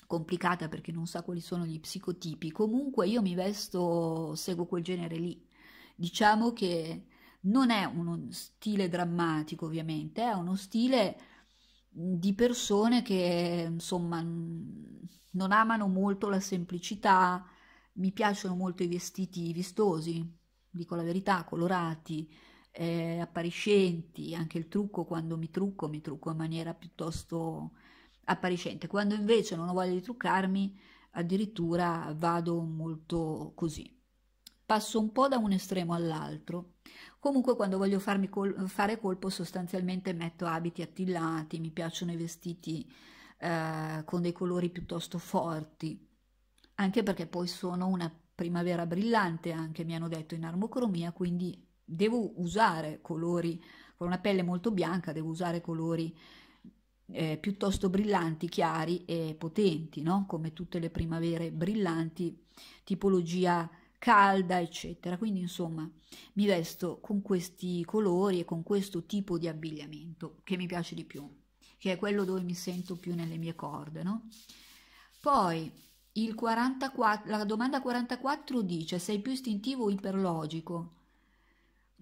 complicata perché non sa quali sono gli psicotipi. Comunque io mi vesto, seguo quel genere lì. Diciamo che non è uno stile drammatico, ovviamente, è uno stile di persone che insomma non amano molto la semplicità, mi piacciono molto i vestiti vistosi, dico la verità, colorati, eh, appariscenti, anche il trucco quando mi trucco mi trucco in maniera piuttosto appariscente, quando invece non ho voglia di truccarmi addirittura vado molto così. Passo un po' da un estremo all'altro. Comunque quando voglio farmi col- fare colpo sostanzialmente metto abiti attillati, mi piacciono i vestiti eh, con dei colori piuttosto forti, anche perché poi sono una primavera brillante, anche mi hanno detto in armocromia, quindi devo usare colori, con una pelle molto bianca devo usare colori eh, piuttosto brillanti, chiari e potenti, no? come tutte le primavere brillanti, tipologia calda, eccetera. Quindi, insomma, mi vesto con questi colori e con questo tipo di abbigliamento che mi piace di più, che è quello dove mi sento più nelle mie corde, no? Poi, 44, la domanda 44 dice, sei più istintivo o iperlogico?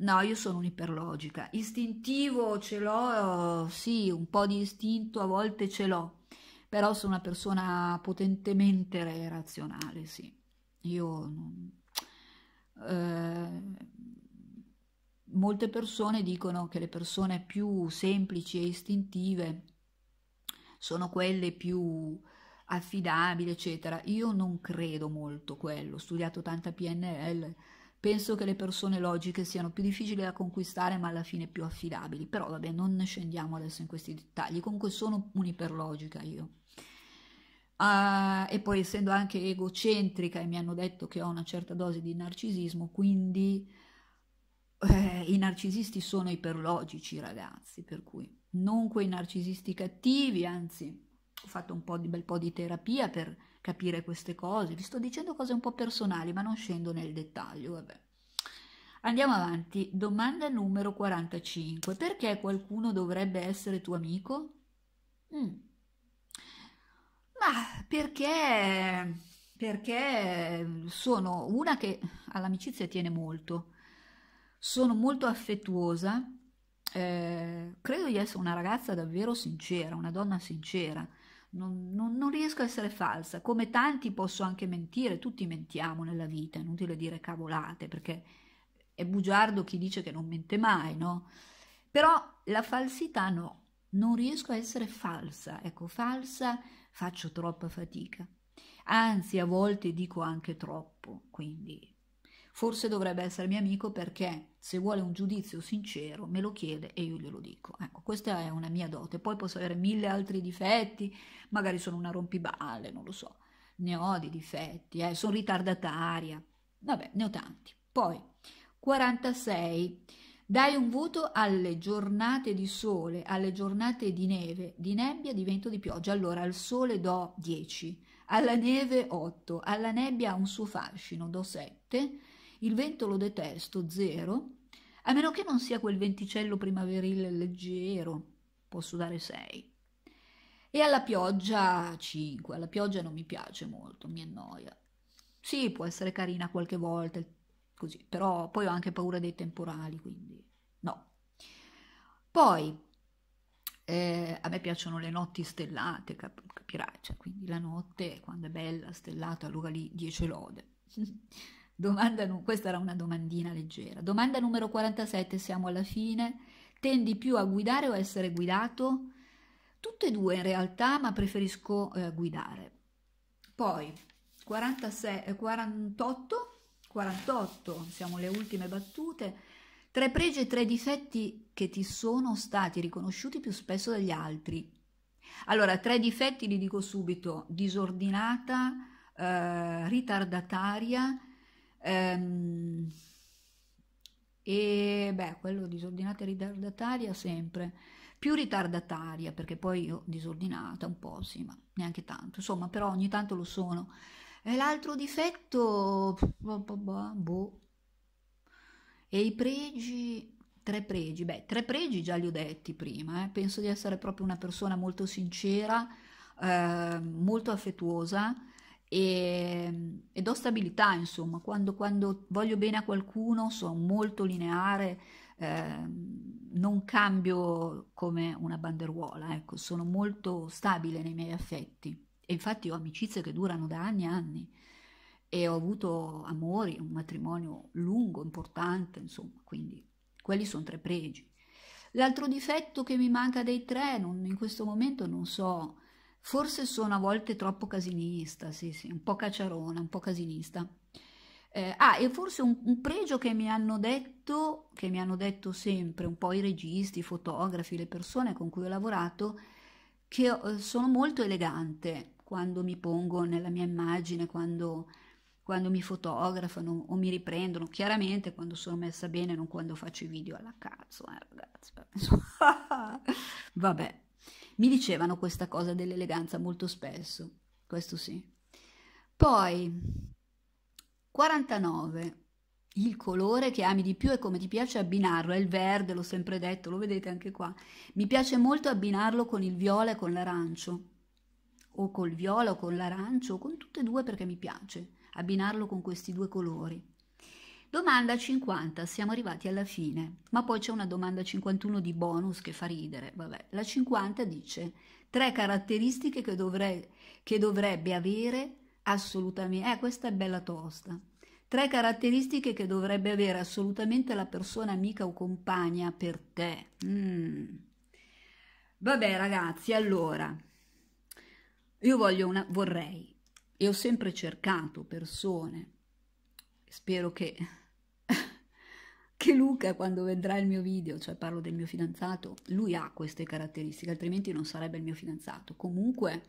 No, io sono un'iperlogica. Istintivo ce l'ho, sì, un po' di istinto a volte ce l'ho, però sono una persona potentemente razionale, sì. Io eh, molte persone dicono che le persone più semplici e istintive sono quelle più affidabili, eccetera. Io non credo molto quello, ho studiato tanta PNL, penso che le persone logiche siano più difficili da conquistare ma alla fine più affidabili, però vabbè non scendiamo adesso in questi dettagli, comunque sono uniperlogica io. Uh, e poi essendo anche egocentrica e mi hanno detto che ho una certa dose di narcisismo, quindi eh, i narcisisti sono iperlogici ragazzi, per cui non quei narcisisti cattivi, anzi ho fatto un po di, bel po' di terapia per capire queste cose, vi sto dicendo cose un po' personali ma non scendo nel dettaglio, vabbè. Andiamo avanti, domanda numero 45, perché qualcuno dovrebbe essere tuo amico? Mm. Ma perché, perché sono una che all'amicizia tiene molto, sono molto affettuosa, eh, credo di essere una ragazza davvero sincera, una donna sincera. Non, non, non, riesco a essere falsa, come tanti posso anche mentire, tutti mentiamo nella vita, è inutile dire cavolate perché è bugiardo chi dice che non mente mai, no? Però la falsità no, non riesco a essere falsa, ecco, falsa faccio troppa fatica. Anzi, a volte dico anche troppo, quindi forse dovrebbe essere mio amico perché se vuole un giudizio sincero me lo chiede e io glielo dico. Ecco, questa è una mia dote. Poi posso avere mille altri difetti, magari sono una rompiballe, non lo so. Ne ho di difetti, eh. sono ritardataria. Eh. Vabbè, ne ho tanti. Poi 46 dai un voto alle giornate di sole, alle giornate di neve, di nebbia, di vento, di pioggia. Allora al sole do 10, alla neve 8, alla nebbia ha un suo fascino, do 7, il vento lo detesto, 0, a meno che non sia quel venticello primaverile leggero, posso dare 6. E alla pioggia 5, alla pioggia non mi piace molto, mi annoia. Sì, può essere carina qualche volta, il così, però poi ho anche paura dei temporali, quindi no. Poi eh, a me piacciono le notti stellate, cap- capirai, cioè, quindi la notte quando è bella, stellata, allora lì 10 lode. Domanda, questa era una domandina leggera. Domanda numero 47, siamo alla fine. Tendi più a guidare o a essere guidato? Tutte e due in realtà, ma preferisco eh, guidare. Poi 46, 48 eh, 48, siamo le ultime battute. Tre pregi e tre difetti che ti sono stati riconosciuti più spesso dagli altri. Allora, tre difetti li dico subito: disordinata, eh, ritardataria. Ehm, e beh, quello disordinata e ritardataria sempre. Più ritardataria, perché poi io disordinata un po', sì, ma neanche tanto. Insomma, però ogni tanto lo sono. E l'altro difetto, boh, boh, boh, boh. E i pregi, tre pregi, beh, tre pregi già li ho detti prima, eh. penso di essere proprio una persona molto sincera, eh, molto affettuosa e, e, do stabilità, insomma, quando, quando, voglio bene a qualcuno sono molto lineare, eh, non cambio come una banderuola, ecco, sono molto stabile nei miei affetti. E infatti ho amicizie che durano da anni e anni e ho avuto amori, un matrimonio lungo, importante, insomma, quindi quelli sono tre pregi. L'altro difetto che mi manca dei tre, non, in questo momento non so, forse sono a volte troppo casinista, sì, sì, un po' cacciarona, un po' casinista. Eh, ah, e forse un, un, pregio che mi hanno detto, che mi hanno detto sempre un po' i registi, i fotografi, le persone con cui ho lavorato, che eh, sono molto elegante, quando mi pongo nella mia immagine, quando, quando mi fotografano o mi riprendono, chiaramente quando sono messa bene, non quando faccio i video alla cazzo, eh, ragazzi. Vabbè, mi dicevano questa cosa dell'eleganza molto spesso, questo sì. Poi, 49. Il colore che ami di più e come ti piace abbinarlo è il verde, l'ho sempre detto, lo vedete anche qua. Mi piace molto abbinarlo con il viola e con l'arancio o col viola o con l'arancio o con tutte e due perché mi piace abbinarlo con questi due colori. Domanda 50, siamo arrivati alla fine, ma poi c'è una domanda 51 di bonus che fa ridere. Vabbè. La 50 dice tre caratteristiche che, dovre- che dovrebbe avere assolutamente... Eh, questa è bella tosta. Tre caratteristiche che dovrebbe avere assolutamente la persona amica o compagna per te. Mm. Vabbè ragazzi, allora, io voglio una, vorrei, e ho sempre cercato persone, spero che, che Luca quando vedrà il mio video, cioè parlo del mio fidanzato, lui ha queste caratteristiche, altrimenti non sarebbe il mio fidanzato. Comunque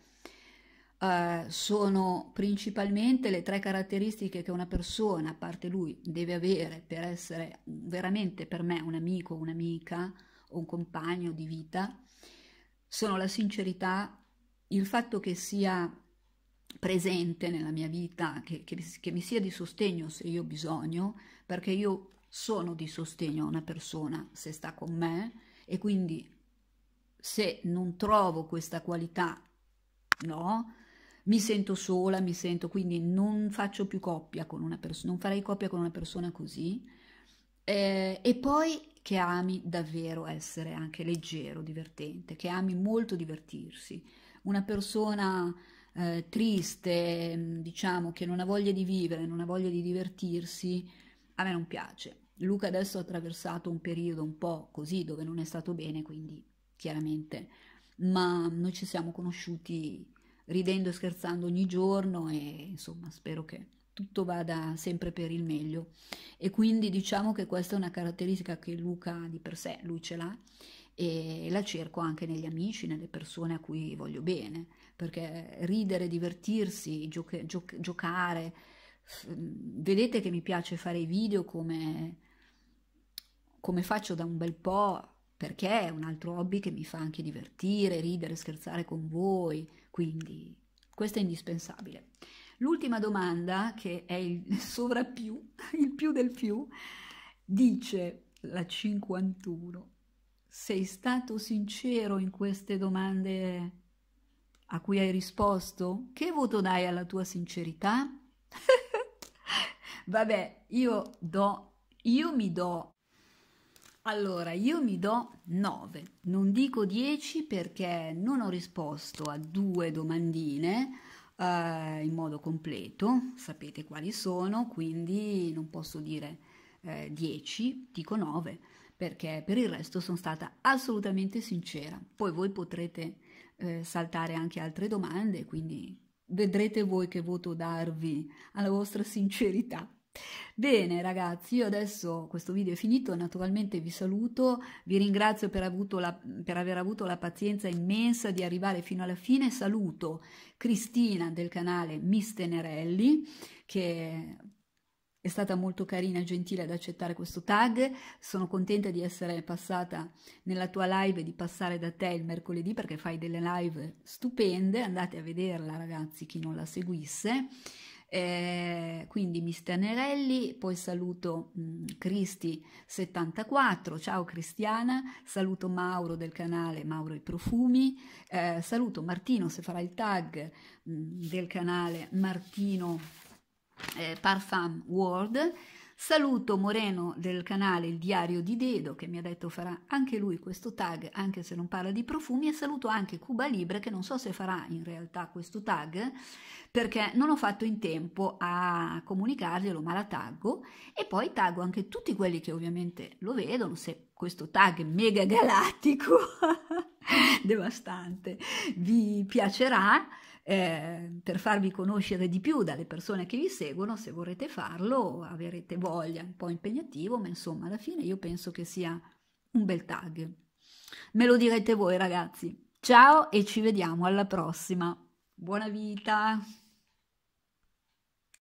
eh, sono principalmente le tre caratteristiche che una persona, a parte lui, deve avere per essere veramente per me un amico, un'amica o un compagno di vita, sono la sincerità, il fatto che sia presente nella mia vita, che, che, che, mi sia di sostegno se io ho bisogno, perché io sono di sostegno a una persona se sta con me e quindi se non trovo questa qualità, no, mi sento sola, mi sento, quindi non faccio più coppia con una persona, non farei coppia con una persona così. Eh, e poi che ami davvero essere anche leggero, divertente, che ami molto divertirsi, una persona eh, triste, mm, diciamo, che non ha voglia di vivere, non ha voglia di divertirsi, a me non piace. Luca adesso ha attraversato un periodo un po' così dove non è stato bene, quindi chiaramente, ma noi ci siamo conosciuti ridendo e scherzando ogni giorno e insomma spero che tutto vada sempre per il meglio e quindi diciamo che questa è una caratteristica che Luca di per sé, lui ce l'ha e la cerco anche negli amici, nelle persone a cui voglio bene, perché ridere, divertirsi, gioca- gioc- giocare, vedete che mi piace fare i video come, come faccio da un bel po' perché è un altro hobby che mi fa anche divertire, ridere, scherzare con voi, quindi questo è indispensabile. L'ultima domanda, che è il sovrappiù, il più del più, dice la 51 sei stato sincero in queste domande a cui hai risposto? Che voto dai alla tua sincerità? Vabbè, io do, io mi do, allora io mi do 9, non dico 10 perché non ho risposto a due domandine eh, in modo completo, sapete quali sono, quindi non posso dire eh, 10, dico 9 perché per il resto sono stata assolutamente sincera. Poi voi potrete eh, saltare anche altre domande, quindi vedrete voi che voto darvi alla vostra sincerità. Bene ragazzi, io adesso questo video è finito, naturalmente vi saluto, vi ringrazio per, avuto la, per aver avuto la pazienza immensa di arrivare fino alla fine, saluto Cristina del canale Miss Tenerelli che è stata molto carina e gentile ad accettare questo tag, sono contenta di essere passata nella tua live e di passare da te il mercoledì perché fai delle live stupende, andate a vederla ragazzi chi non la seguisse. Eh, quindi Mister Nerelli, poi saluto mm, Cristi74, ciao Cristiana, saluto Mauro del canale Mauro i Profumi, eh, saluto Martino se farà il tag mh, mm, del canale Martino eh, Parfum World. Saluto Moreno del canale Il Diario di Dedo che mi ha detto farà anche lui questo tag anche se non parla di profumi e saluto anche Cuba Libre che non so se farà in realtà questo tag perché non ho fatto in tempo a comunicarglielo ma la taggo e poi taggo anche tutti quelli che ovviamente lo vedono se questo tag mega galattico devastante vi piacerà eh, per farvi conoscere di più dalle persone che vi seguono, se vorrete farlo avrete voglia, un po' impegnativo, ma insomma alla fine io penso che sia un bel tag. Me lo direte voi ragazzi. Ciao e ci vediamo alla prossima. Buona vita!